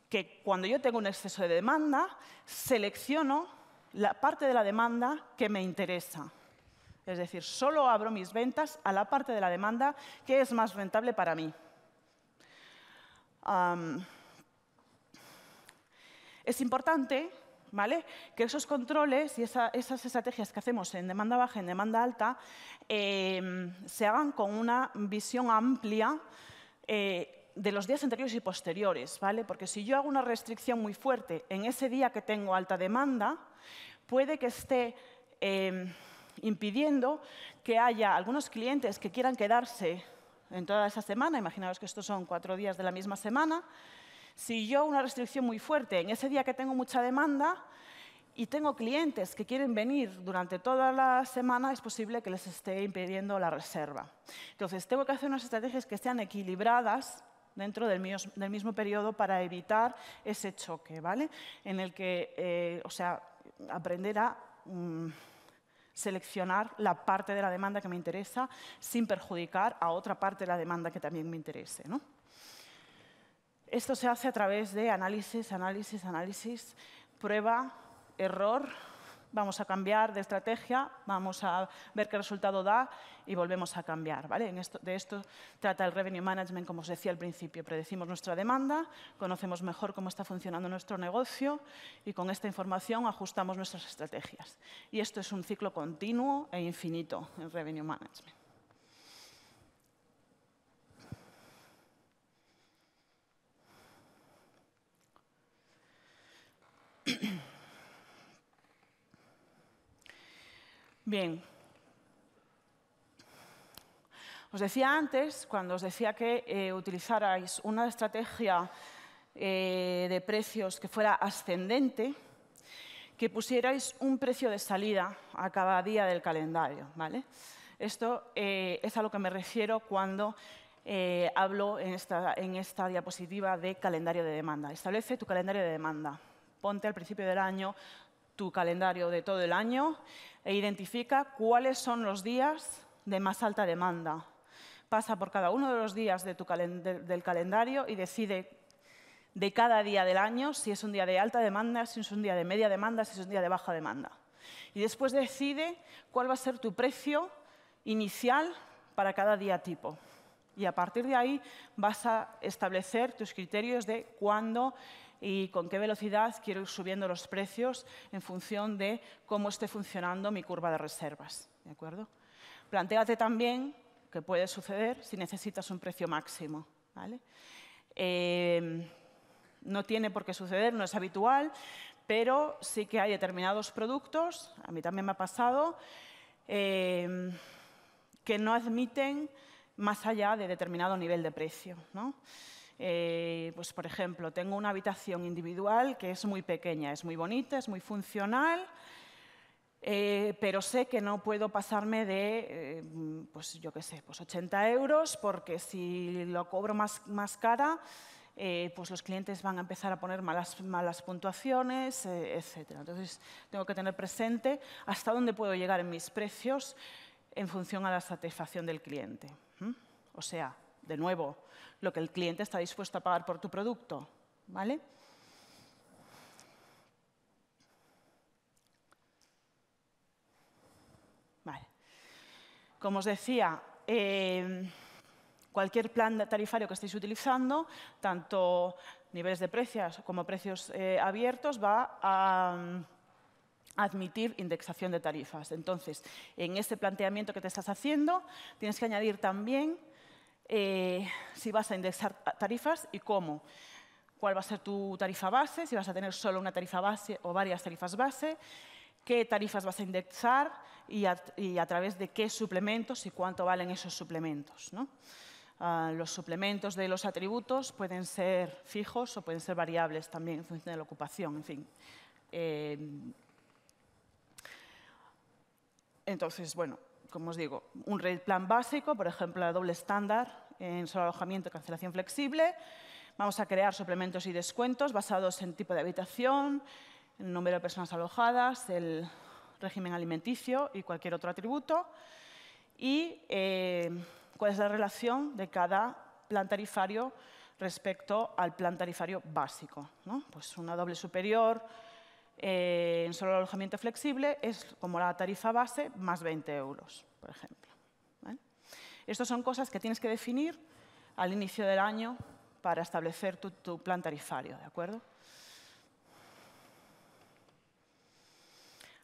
que cuando yo tengo un exceso de demanda, selecciono la parte de la demanda que me interesa. Es decir, solo abro mis ventas a la parte de la demanda que es más rentable para mí. es importante que esos controles y esas estrategias que hacemos en demanda baja, y en demanda alta, eh, se hagan con una visión amplia eh, de los días anteriores y posteriores, Porque si yo hago una restricción muy fuerte en ese día que tengo alta demanda, puede que esté em, impidiendo que haya algunos clientes que quieran quedarse en toda esa semana, imaginaos que estos son cuatro días de la misma semana, si yo una restricción muy fuerte, en ese día que tengo mucha demanda y tengo clientes que quieren venir durante toda la semana, es posible que les esté impidiendo la reserva. Entonces, tengo que hacer unas estrategias que sean equilibradas dentro del, mismo periodo para evitar ese choque, ¿vale? En el que, eh, o sea, aprender a mm, seleccionar la parte de la demanda que me interesa sin perjudicar a otra parte de la demanda que también me interese, ¿no? Esto se hace a través de análisis, análisis, análisis, prueba, error, vamos a cambiar de estrategia, vamos a ver qué resultado da y volvemos a cambiar. ¿vale? de esto trata el revenue management, como os decía al principio. Predecimos nuestra demanda, conocemos mejor cómo está funcionando nuestro negocio y con esta información ajustamos nuestras estrategias. Y esto es un ciclo continuo e infinito en revenue management. Bien. Os decía antes, cuando os decía que eh, utilizarais una estrategia eh, de precios que fuera ascendente, que pusierais un precio de salida a cada día del calendario. ¿vale? Esto eh, es a lo que me refiero cuando hablo en esta, en esta, diapositiva de calendario de demanda. Establece tu calendario de demanda. Ponte al principio del año tu calendario de todo el año e identifica cuáles son los días de más alta demanda. Pasa por cada uno de los días de tu del calendario y decide de cada día del año si es un día de alta demanda, si es un día de media demanda, si es un día de baja demanda. Y después decide cuál va a ser tu precio inicial para cada día tipo. Y a partir de ahí vas a establecer tus criterios de cuándo y con qué velocidad quiero ir subiendo los precios en función de cómo esté funcionando mi curva de reservas. ¿De acuerdo? Plantéate también que puede suceder si necesitas un precio máximo. Eh, no tiene por qué suceder, no es habitual, pero sí que hay determinados productos, a mí también me ha pasado, eh, que no admiten más allá de determinado nivel de precio. ¿no? Eh, pues, por ejemplo, tengo una habitación individual que es muy pequeña, es muy bonita, es muy funcional, eh, pero sé que no puedo pasarme de, eh, pues yo qué sé, pues 80 euros, porque si lo cobro más, cara, pues los clientes van a empezar a poner malas, puntuaciones, etc. Entonces, tengo que tener presente hasta dónde puedo llegar en mis precios en función a la satisfacción del cliente. O sea, de nuevo, lo que el cliente está dispuesto a pagar por tu producto. ¿Vale? Vale. Como os decía, eh, cualquier plan tarifario que estéis utilizando, tanto niveles de precios como precios eh, abiertos, va a mm, admitir indexación de tarifas. Entonces, en este planteamiento que te estás haciendo, tienes que añadir también eh, si vas a indexar tarifas y cómo. ¿Cuál va a ser tu tarifa base? Si vas a tener solo una tarifa base o varias tarifas base. ¿Qué tarifas vas a indexar y a, través de qué suplementos y cuánto valen esos suplementos? Ah, los suplementos de los atributos pueden ser fijos o pueden ser variables también en función de la ocupación, en fin. Eh, entonces, bueno, como os digo, un Plan básico, por ejemplo, la doble estándar en solo alojamiento y cancelación flexible. Vamos a crear suplementos y descuentos basados en tipo de habitación, el número de personas alojadas, el régimen alimenticio y cualquier otro atributo. Y eh, cuál es la relación de cada plan tarifario respecto al plan tarifario básico. Pues una doble superior, eh, en solo alojamiento flexible es como la tarifa base más 20 euros, por ejemplo. ¿Vale? Estas son cosas que tienes que definir al inicio del año para establecer tu, plan tarifario, ¿de acuerdo?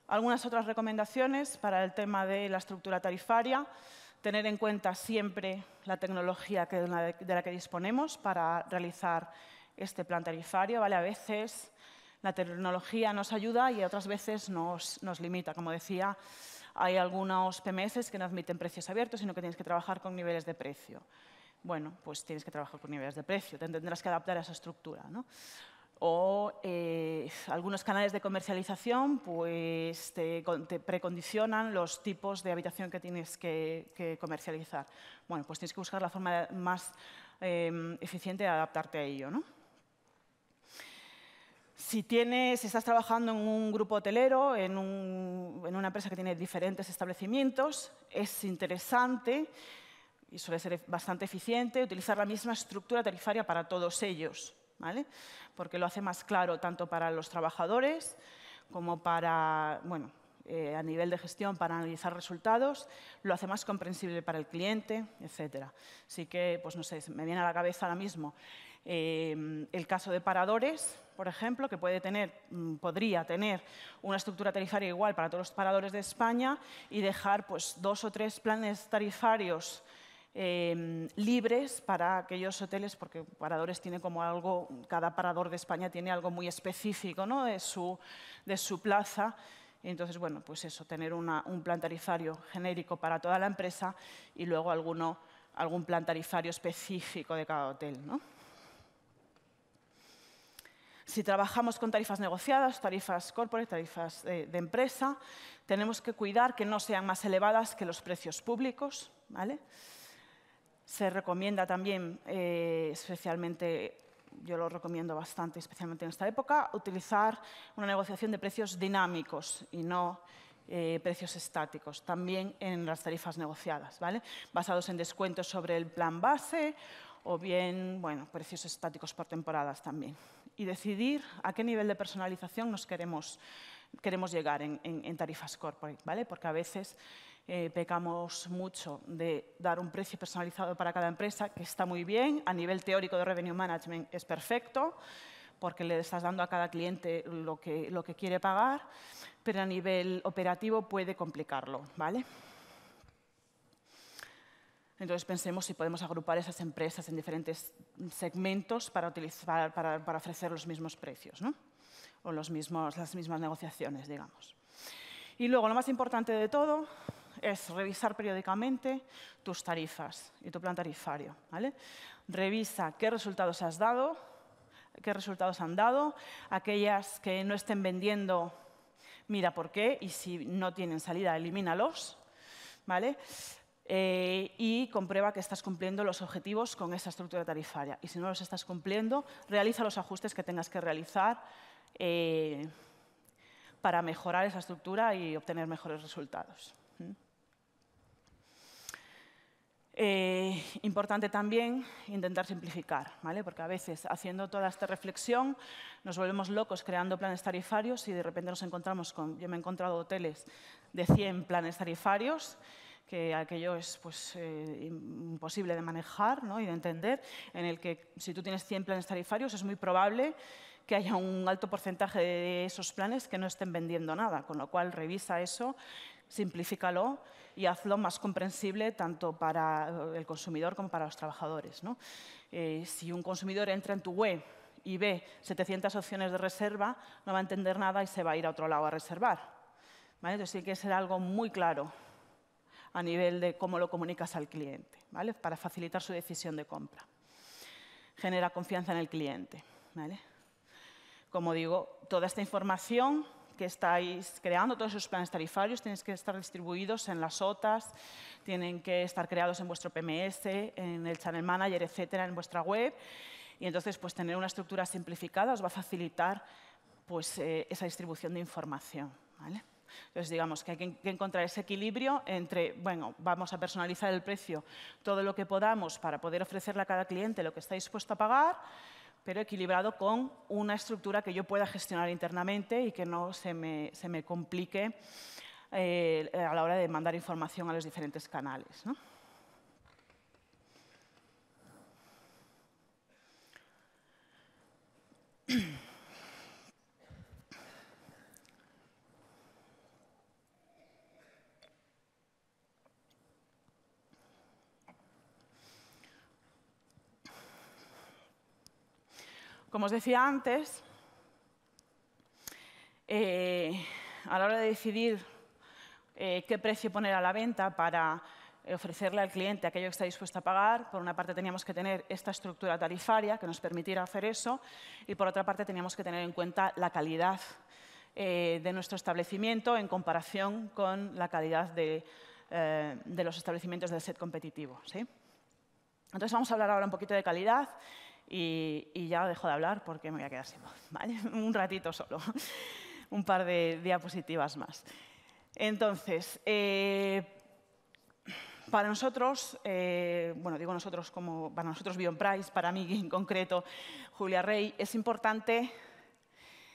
Algunas otras recomendaciones para el tema de la estructura tarifaria. Tener en cuenta siempre la tecnología de la que disponemos para realizar este plan tarifario. ¿vale? A veces la tecnología nos ayuda y otras veces nos, limita. Como decía, hay algunos PMS que no admiten precios abiertos, sino que tienes que trabajar con niveles de precio. Bueno, pues tienes que trabajar con niveles de precio, te tendrás que adaptar a esa estructura. ¿no? O eh, algunos canales de comercialización pues, te, precondicionan los tipos de habitación que tienes que, comercializar. Bueno, pues tienes que buscar la forma más eh, eficiente de adaptarte a ello. ¿no? Si tienes, estás trabajando en un grupo hotelero, en, una empresa que tiene diferentes establecimientos, es interesante y suele ser bastante eficiente utilizar la misma estructura tarifaria para todos ellos, porque lo hace más claro tanto para los trabajadores como para, bueno, eh, a nivel de gestión para analizar resultados, lo hace más comprensible para el cliente, etc. Así que, pues no sé, me viene a la cabeza ahora mismo Em, el caso de paradores, por ejemplo, que puede tener, mm, podría tener una estructura tarifaria igual para todos los paradores de España y dejar pues, dos o tres planes tarifarios em, libres para aquellos hoteles, porque paradores tiene como algo, cada parador de España tiene algo muy específico ¿no? de, su, plaza. Entonces, bueno, pues eso, tener un plan tarifario genérico para toda la empresa y luego algún plan tarifario específico de cada hotel. ¿no? Si trabajamos con tarifas negociadas, tarifas corporate, tarifas de, empresa, tenemos que cuidar que no sean más elevadas que los precios públicos. ¿vale? Se recomienda también, eh, especialmente, yo lo recomiendo bastante, especialmente en esta época, utilizar una negociación de precios dinámicos y no eh, precios estáticos, también en las tarifas negociadas, ¿vale? basados en descuentos sobre el plan base o bien bueno, precios estáticos por temporadas también y decidir a qué nivel de personalización nos queremos, queremos llegar en, tarifas corporate, ¿vale? porque a veces eh, pecamos mucho de dar un precio personalizado para cada empresa, que está muy bien, a nivel teórico de revenue management es perfecto, porque le estás dando a cada cliente lo que, lo que quiere pagar, pero a nivel operativo puede complicarlo. ¿vale? Entonces pensemos si podemos agrupar esas empresas en diferentes segmentos para, utilizar, para, ofrecer los mismos precios ¿no? o los mismos, las mismas negociaciones, digamos. Y luego, lo más importante de todo es revisar periódicamente tus tarifas y tu plan tarifario. ¿vale? Revisa qué resultados has dado, qué resultados han dado, aquellas que no estén vendiendo, mira por qué, y si no tienen salida, elimínalos. ¿vale? Eh, y comprueba que estás cumpliendo los objetivos con esa estructura tarifaria. Y si no los estás cumpliendo, realiza los ajustes que tengas que realizar eh, para mejorar esa estructura y obtener mejores resultados. ¿Mm? Eh, importante también intentar simplificar, ¿vale? porque a veces haciendo toda esta reflexión nos volvemos locos creando planes tarifarios y de repente nos encontramos con, yo me he encontrado hoteles de 100 planes tarifarios que aquello es pues, eh, imposible de manejar ¿no? y de entender, en el que si tú tienes 100 planes tarifarios es muy probable que haya un alto porcentaje de esos planes que no estén vendiendo nada, con lo cual revisa eso, simplifícalo y hazlo más comprensible tanto para el consumidor como para los trabajadores. Eh, si un consumidor entra en tu web y ve 700 opciones de reserva, no va a entender nada y se va a ir a otro lado a reservar. Entonces, tiene que ser algo muy claro a nivel de cómo lo comunicas al cliente, ¿vale? para facilitar su decisión de compra. Genera confianza en el cliente. ¿vale? Como digo, toda esta información que estáis creando, todos esos planes tarifarios, tienen que estar distribuidos en las OTAs, tienen que estar creados en vuestro PMS, en el Channel Manager, etcétera, en vuestra web. Y entonces, pues tener una estructura simplificada os va a facilitar pues, eh, esa distribución de información. ¿vale? Entonces, digamos que hay que encontrar ese equilibrio entre, bueno, vamos a personalizar el precio todo lo que podamos para poder ofrecerle a cada cliente lo que está dispuesto a pagar, pero equilibrado con una estructura que yo pueda gestionar internamente y que no se me, complique eh, a la hora de mandar información a los diferentes canales. Como os decía antes, eh, a la hora de decidir eh, qué precio poner a la venta para ofrecerle al cliente aquello que está dispuesto a pagar. Por una parte teníamos que tener esta estructura tarifaria que nos permitiera hacer eso y por otra parte teníamos que tener en cuenta la calidad eh, de nuestro establecimiento en comparación con la calidad de, los establecimientos del set competitivo. Entonces vamos a hablar ahora un poquito de calidad y, ya dejo de hablar porque me voy a quedar sin voz, ¿vale? Un ratito solo, un par de diapositivas más. Entonces, eh, para nosotros, eh, bueno, digo nosotros como para nosotros Beyond para mí en concreto, Julia Rey, es importante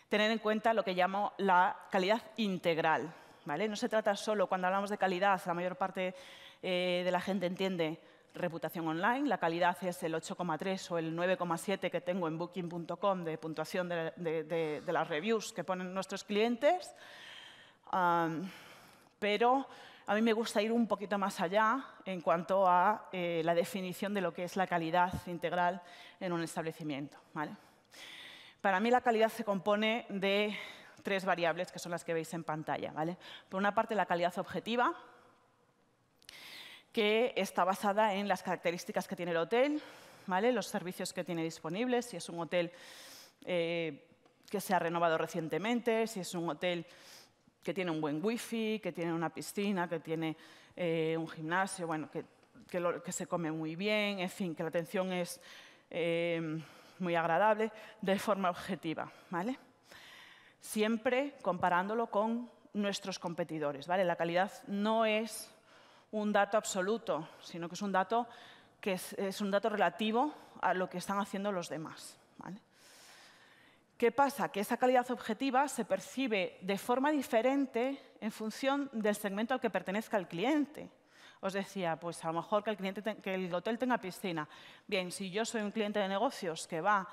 tener en cuenta lo que llamo la calidad integral. No se trata solo, cuando hablamos de calidad, la mayor parte eh, de la gente entiende reputación online. La calidad es el 8,3 o el 9,7 que tengo en booking.com de puntuación de, las reviews que ponen nuestros clientes. pero a mí me gusta ir un poquito más allá en cuanto a eh, la definición de lo que es la calidad integral en un establecimiento. Para mí la calidad se compone de tres variables que son las que veis en pantalla. Por una parte la calidad objetiva, que está basada en las características que tiene el hotel, ¿vale? los servicios que tiene disponibles, si es un hotel eh, que se ha renovado recientemente, si es un hotel que tiene un buen wifi, que tiene una piscina, que tiene eh, un gimnasio, bueno, que, que, se come muy bien, en fin, que la atención es eh, muy agradable, de forma objetiva, ¿vale? Siempre comparándolo con nuestros competidores, ¿vale? La calidad no es un dato absoluto, sino que es un dato que es, un dato relativo a lo que están haciendo los demás. ¿Qué pasa? Que esa calidad objetiva se percibe de forma diferente en función del segmento al que pertenezca el cliente. Os decía, pues a lo mejor que el, cliente que el hotel tenga piscina. Bien, si yo soy un cliente de negocios que va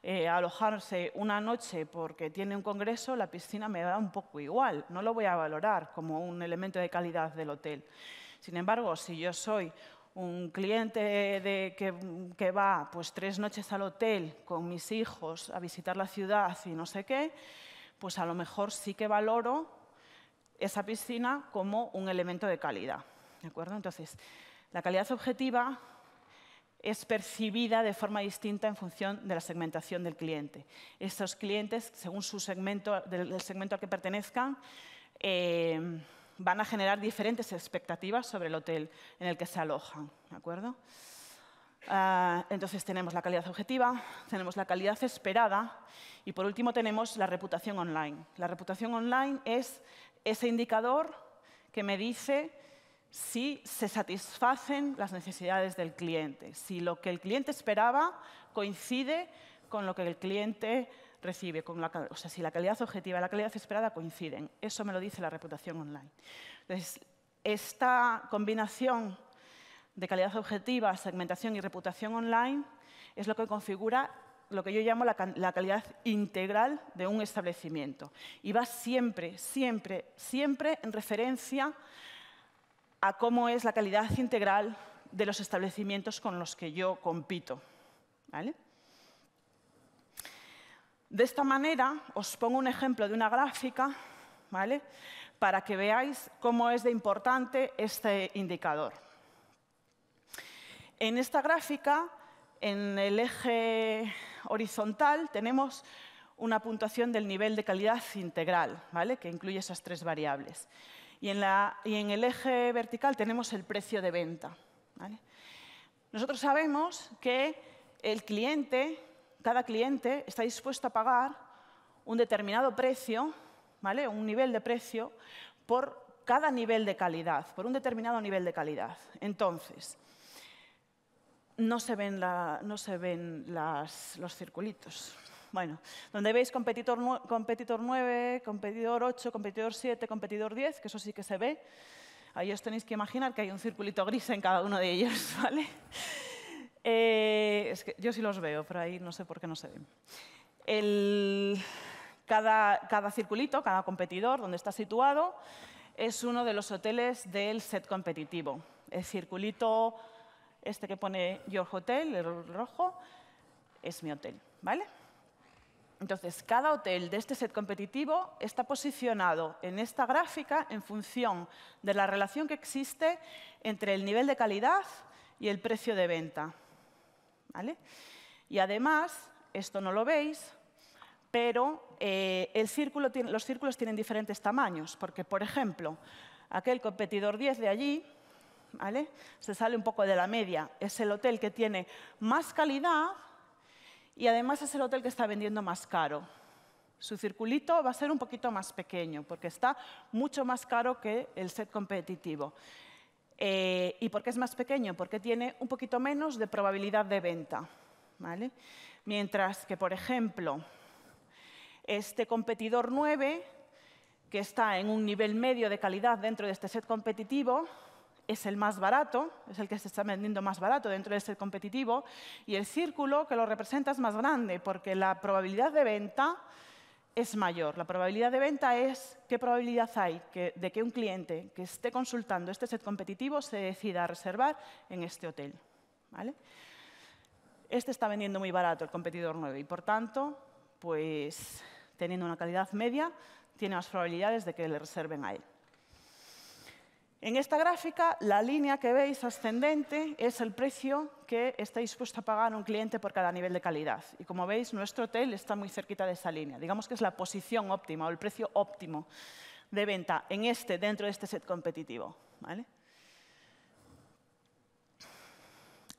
eh, a alojarse una noche porque tiene un congreso, la piscina me da un poco igual. No lo voy a valorar como un elemento de calidad del hotel. Sin embargo, si yo soy un cliente que, va pues, tres noches al hotel con mis hijos a visitar la ciudad y no sé qué, pues a lo mejor sí que valoro esa piscina como un elemento de calidad. ¿De acuerdo? Entonces, la calidad objetiva es percibida de forma distinta en función de la segmentación del cliente. Estos clientes, según su segmento, del segmento al que pertenezcan, eh, van a generar diferentes expectativas sobre el hotel en el que se alojan. ¿De acuerdo? Ah, entonces tenemos la calidad objetiva, tenemos la calidad esperada y por último tenemos la reputación online. La reputación online es ese indicador que me dice si se satisfacen las necesidades del cliente, si lo que el cliente esperaba coincide con lo que el cliente recibe, o sea, si la calidad objetiva y la calidad esperada coinciden. Eso me lo dice la reputación online. Entonces, esta combinación de calidad objetiva, segmentación y reputación online es lo que configura lo que yo llamo la, la, calidad integral de un establecimiento. Y va siempre, siempre, siempre en referencia a cómo es la calidad integral de los establecimientos con los que yo compito. ¿Vale? De esta manera, os pongo un ejemplo de una gráfica para que veáis cómo es de importante este indicador. En esta gráfica, en el eje horizontal, tenemos una puntuación del nivel de calidad integral, que incluye esas tres variables. Y en, el eje vertical tenemos el precio de venta. Nosotros sabemos que el cliente cada cliente está dispuesto a pagar un determinado precio, ¿vale? un nivel de precio, por cada nivel de calidad, por un determinado nivel de calidad. Entonces, no se ven, los circulitos. Bueno, donde veis competidor, 9, competidor 8, competidor 7, competidor 10, que eso sí que se ve. Ahí os tenéis que imaginar que hay un circulito gris en cada uno de ellos, ¿vale? Eh, yo sí los veo, pero ahí no sé por qué no se ven. cada, circulito, cada competidor, donde está situado, es uno de los hoteles del set competitivo. El circulito este que pone Your Hotel, el rojo, es mi hotel, ¿vale? Entonces, cada hotel de este set competitivo está posicionado en esta gráfica en función de la relación que existe entre el nivel de calidad y el precio de venta. ¿vale? Y además, esto no lo veis, pero eh, los círculos tienen diferentes tamaños, porque, por ejemplo, aquel competidor 10 de allí, se sale un poco de la media, es el hotel que tiene más calidad y además es el hotel que está vendiendo más caro. Su circulito va a ser un poquito más pequeño, porque está mucho más caro que el set competitivo. Eh, ¿Y por qué es más pequeño? Porque tiene un poquito menos de probabilidad de venta. ¿vale? Mientras que, por ejemplo, este competidor 9, que está en un nivel medio de calidad dentro de este set competitivo, es el más barato, es el que se está vendiendo más barato dentro del set este competitivo, y el círculo que lo representa es más grande, porque la probabilidad de venta es mayor. La probabilidad de venta es qué probabilidad hay de que un cliente que esté consultando este set competitivo se decida a reservar en este hotel. Este está vendiendo muy barato, el competidor nuevo y por tanto, pues teniendo una calidad media, tiene más probabilidades de que le reserven a él. En esta gráfica, la línea que veis ascendente es el precio que está dispuesto a pagar un cliente por cada nivel de calidad. Y como veis, nuestro hotel está muy cerquita de esa línea. Digamos que es la posición óptima o el precio óptimo de venta en este, dentro de este set competitivo.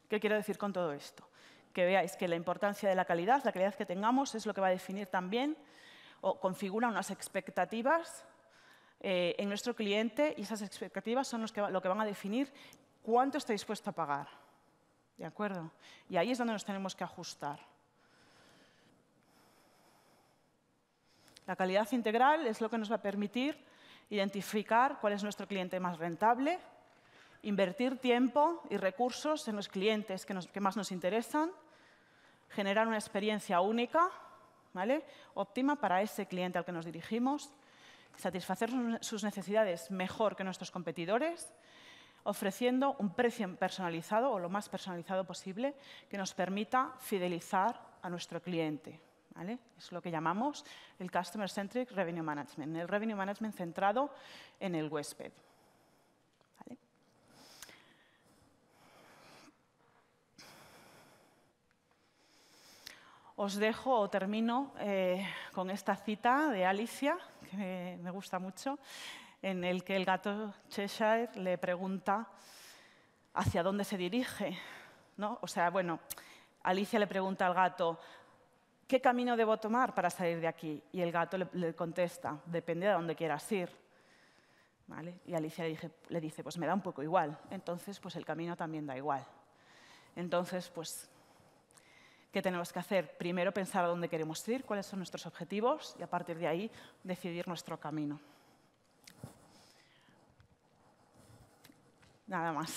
¿Qué quiero decir con todo esto? Que veáis que la importancia de la calidad, la calidad que tengamos, es lo que va a definir también o configura unas expectativas eh, en nuestro cliente y esas expectativas son los que, lo que van a definir cuánto está dispuesto a pagar. ¿De acuerdo? Y ahí es donde nos tenemos que ajustar. La calidad integral es lo que nos va a permitir identificar cuál es nuestro cliente más rentable, invertir tiempo y recursos en los clientes que, más nos interesan, generar una experiencia única, óptima para ese cliente al que nos dirigimos satisfacer sus necesidades mejor que nuestros competidores, ofreciendo un precio personalizado o lo más personalizado posible que nos permita fidelizar a nuestro cliente. Es lo que llamamos el Customer Centric Revenue Management, el Revenue Management centrado en el huésped. Os dejo o termino eh, con esta cita de Alicia, me gusta mucho, en el que el gato Cheshire le pregunta hacia dónde se dirige. ¿no? O sea, bueno, Alicia le pregunta al gato, ¿qué camino debo tomar para salir de aquí? Y el gato le, contesta, depende de dónde quieras ir. ¿Vale? Y Alicia le, le dice, pues me da un poco igual. Entonces, pues el camino también da igual. Entonces, pues ¿Qué tenemos que hacer? Primero pensar a dónde queremos ir, cuáles son nuestros objetivos y a partir de ahí decidir nuestro camino. Nada más.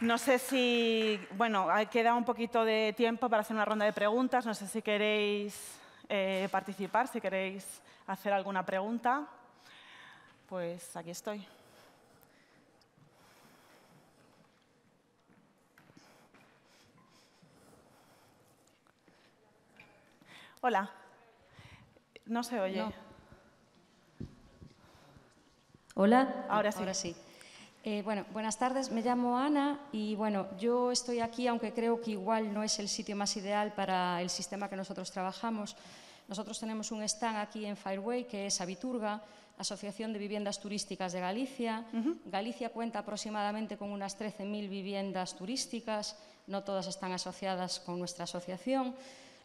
No sé si, bueno, queda un poquito de tiempo para hacer una ronda de preguntas. No sé si queréis eh, participar, si queréis hacer alguna pregunta, pues aquí estoy. Hola. No se oye. Hola. Ahora sí. Ahora sí. Eh, buenas tardes, me llamo Ana y bueno, yo estoy aquí, aunque creo que igual no es el sitio más ideal para el sistema que nosotros trabajamos. Nosotros tenemos un stand aquí en Fireway, que es Abiturga, Asociación de Viviendas Turísticas de Galicia. Galicia cuenta aproximadamente con unas 13.000 viviendas turísticas, no todas están asociadas con nuestra asociación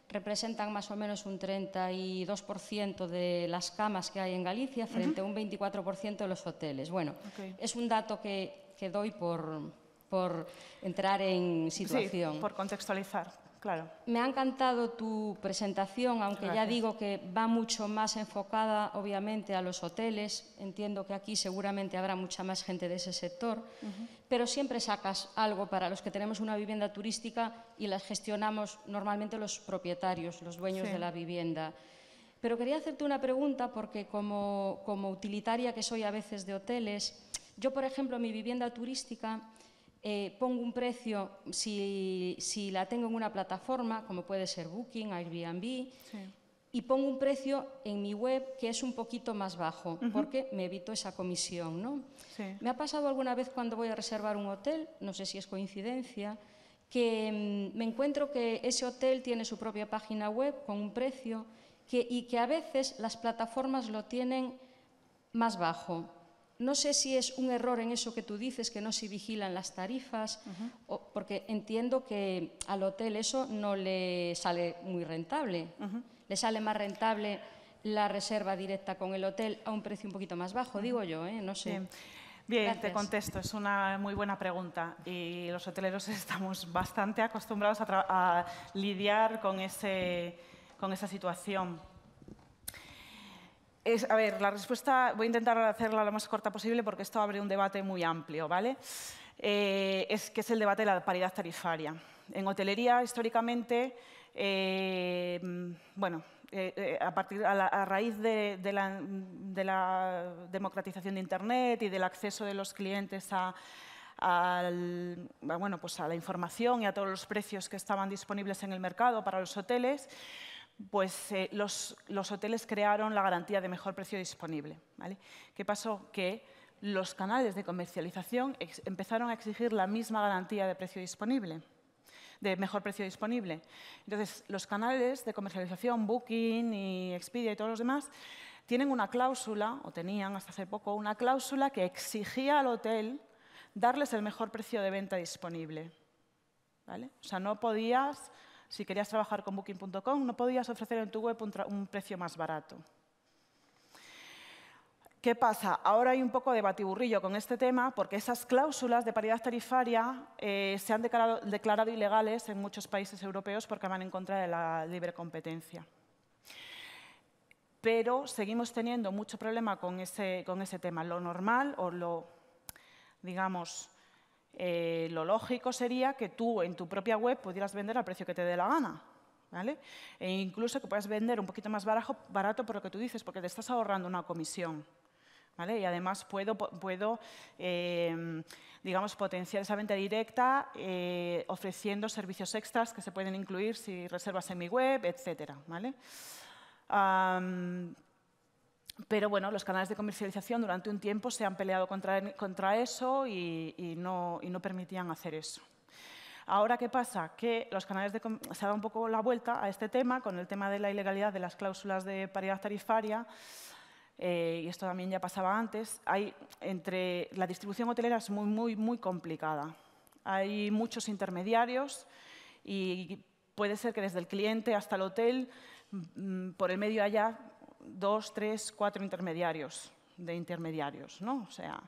representan más o menos un 32% de las camas que hay en Galicia frente a un 24% de los hoteles. Bueno, es un dato que, doy por, por entrar en situación. por contextualizar. Claro. Me ha encantado tu presentación, aunque ya digo que va mucho más enfocada, obviamente, a los hoteles. Entiendo que aquí seguramente habrá mucha más gente de ese sector, pero siempre sacas algo para los que tenemos una vivienda turística y la gestionamos normalmente los propietarios, los dueños de la vivienda. Pero quería hacerte una pregunta porque como utilitaria que soy a veces de hoteles, yo, por ejemplo, mi vivienda turística eh, pongo un precio si, la tengo en una plataforma, como puede ser Booking, Airbnb, y pongo un precio en mi web que es un poquito más bajo, porque me evito esa comisión. Me ha pasado alguna vez cuando voy a reservar un hotel, no sé si es coincidencia, que mm, me encuentro que ese hotel tiene su propia página web con un precio y que a veces las plataformas lo tienen más bajo. No sé si es un error en eso que tú dices, que no se vigilan las tarifas, o, porque entiendo que al hotel eso no le sale muy rentable. Le sale más rentable la reserva directa con el hotel a un precio un poquito más bajo, digo yo, ¿eh? no sé. Bien. te contesto. Es una muy buena pregunta y los hoteleros estamos bastante acostumbrados a, lidiar con, con esa situación. Es, a ver, la respuesta voy a intentar hacerla lo más corta posible porque esto abre un debate muy amplio, ¿vale? Eh, es que es el debate de la paridad tarifaria. En hotelería, históricamente, eh, bueno, eh, a, partir, a, raíz de, la, democratización de Internet y del acceso de los clientes bueno, pues a la información y a todos los precios que estaban disponibles en el mercado para los hoteles, pues eh, los, hoteles crearon la garantía de mejor precio disponible. ¿Qué pasó? Que los canales de comercialización empezaron a exigir la misma garantía de precio disponible, de mejor precio disponible. Entonces, los canales de comercialización, Booking y Expedia y todos los demás, tienen una cláusula, o tenían hasta hace poco, una cláusula que exigía al hotel darles el mejor precio de venta disponible. O sea, no podías si querías trabajar con Booking.com, no podías ofrecer en tu web un, precio más barato. ¿Qué pasa? Ahora hay un poco de batiburrillo con este tema porque esas cláusulas de paridad tarifaria eh, se han declarado, ilegales en muchos países europeos porque van en contra de la libre competencia. Pero seguimos teniendo mucho problema con ese, con ese tema. Lo normal o lo, digamos, eh, lo lógico sería que tú en tu propia web pudieras vender al precio que te dé la gana. ¿vale? E incluso que puedas vender un poquito más barato, por lo que tú dices, porque te estás ahorrando una comisión. ¿Vale? Y además puedo, puedo em, digamos, potenciar esa venta directa eh, ofreciendo servicios extras que se pueden incluir si reservas en mi web, etc. ¿vale? Pero bueno, los canales de comercialización durante un tiempo se han peleado contra, contra eso y, no, no, permitían hacer eso. Ahora, ¿qué pasa? Que los canales de, se ha dado un poco la vuelta a este tema con el tema de la ilegalidad de las cláusulas de paridad tarifaria. Eh, y esto también ya pasaba antes, hay, entre, la distribución hotelera es muy, muy, muy complicada. Hay muchos intermediarios y puede ser que desde el cliente hasta el hotel, mm, por el medio haya dos, tres, cuatro intermediarios, de intermediarios, ¿no? O sea,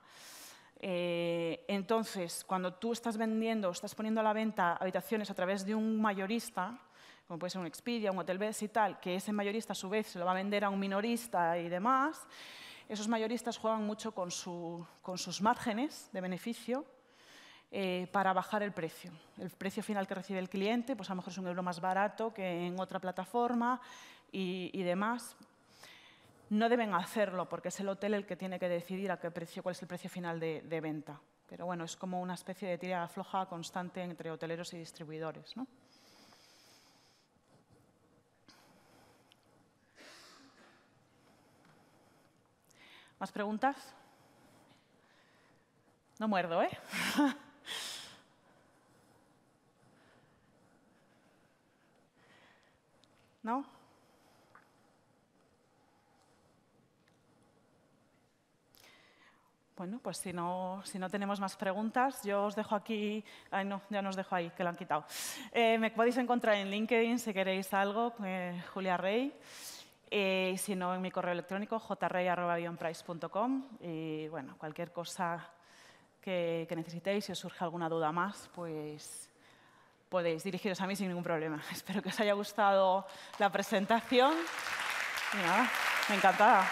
eh, entonces, cuando tú estás vendiendo, estás poniendo a la venta habitaciones a través de un mayorista, como puede ser un Expedia, un Hotel Best y tal, que ese mayorista a su vez se lo va a vender a un minorista y demás, esos mayoristas juegan mucho con, sus márgenes de beneficio eh, para bajar el precio. El precio final que recibe el cliente, pues a lo mejor es un euro más barato que en otra plataforma y, y demás, no deben hacerlo porque es el hotel el que tiene que decidir a qué precio, cuál es el precio final de, venta. Pero bueno, es como una especie de tira floja constante entre hoteleros y distribuidores. ¿no? ¿Más preguntas? No muerdo, ¿eh? ¿No? Bueno, pues si no, si no tenemos más preguntas, yo os dejo aquí. Ay, no, ya nos dejo ahí, que lo han quitado. Eh, me podéis encontrar en LinkedIn si queréis algo, eh, Julia Rey. Eh, si no, en mi correo electrónico, jrey.com. Y bueno, cualquier cosa que, que necesitéis, si os surge alguna duda más, pues podéis dirigiros a mí sin ningún problema. Espero que os haya gustado la presentación. Y nada, me encantaba.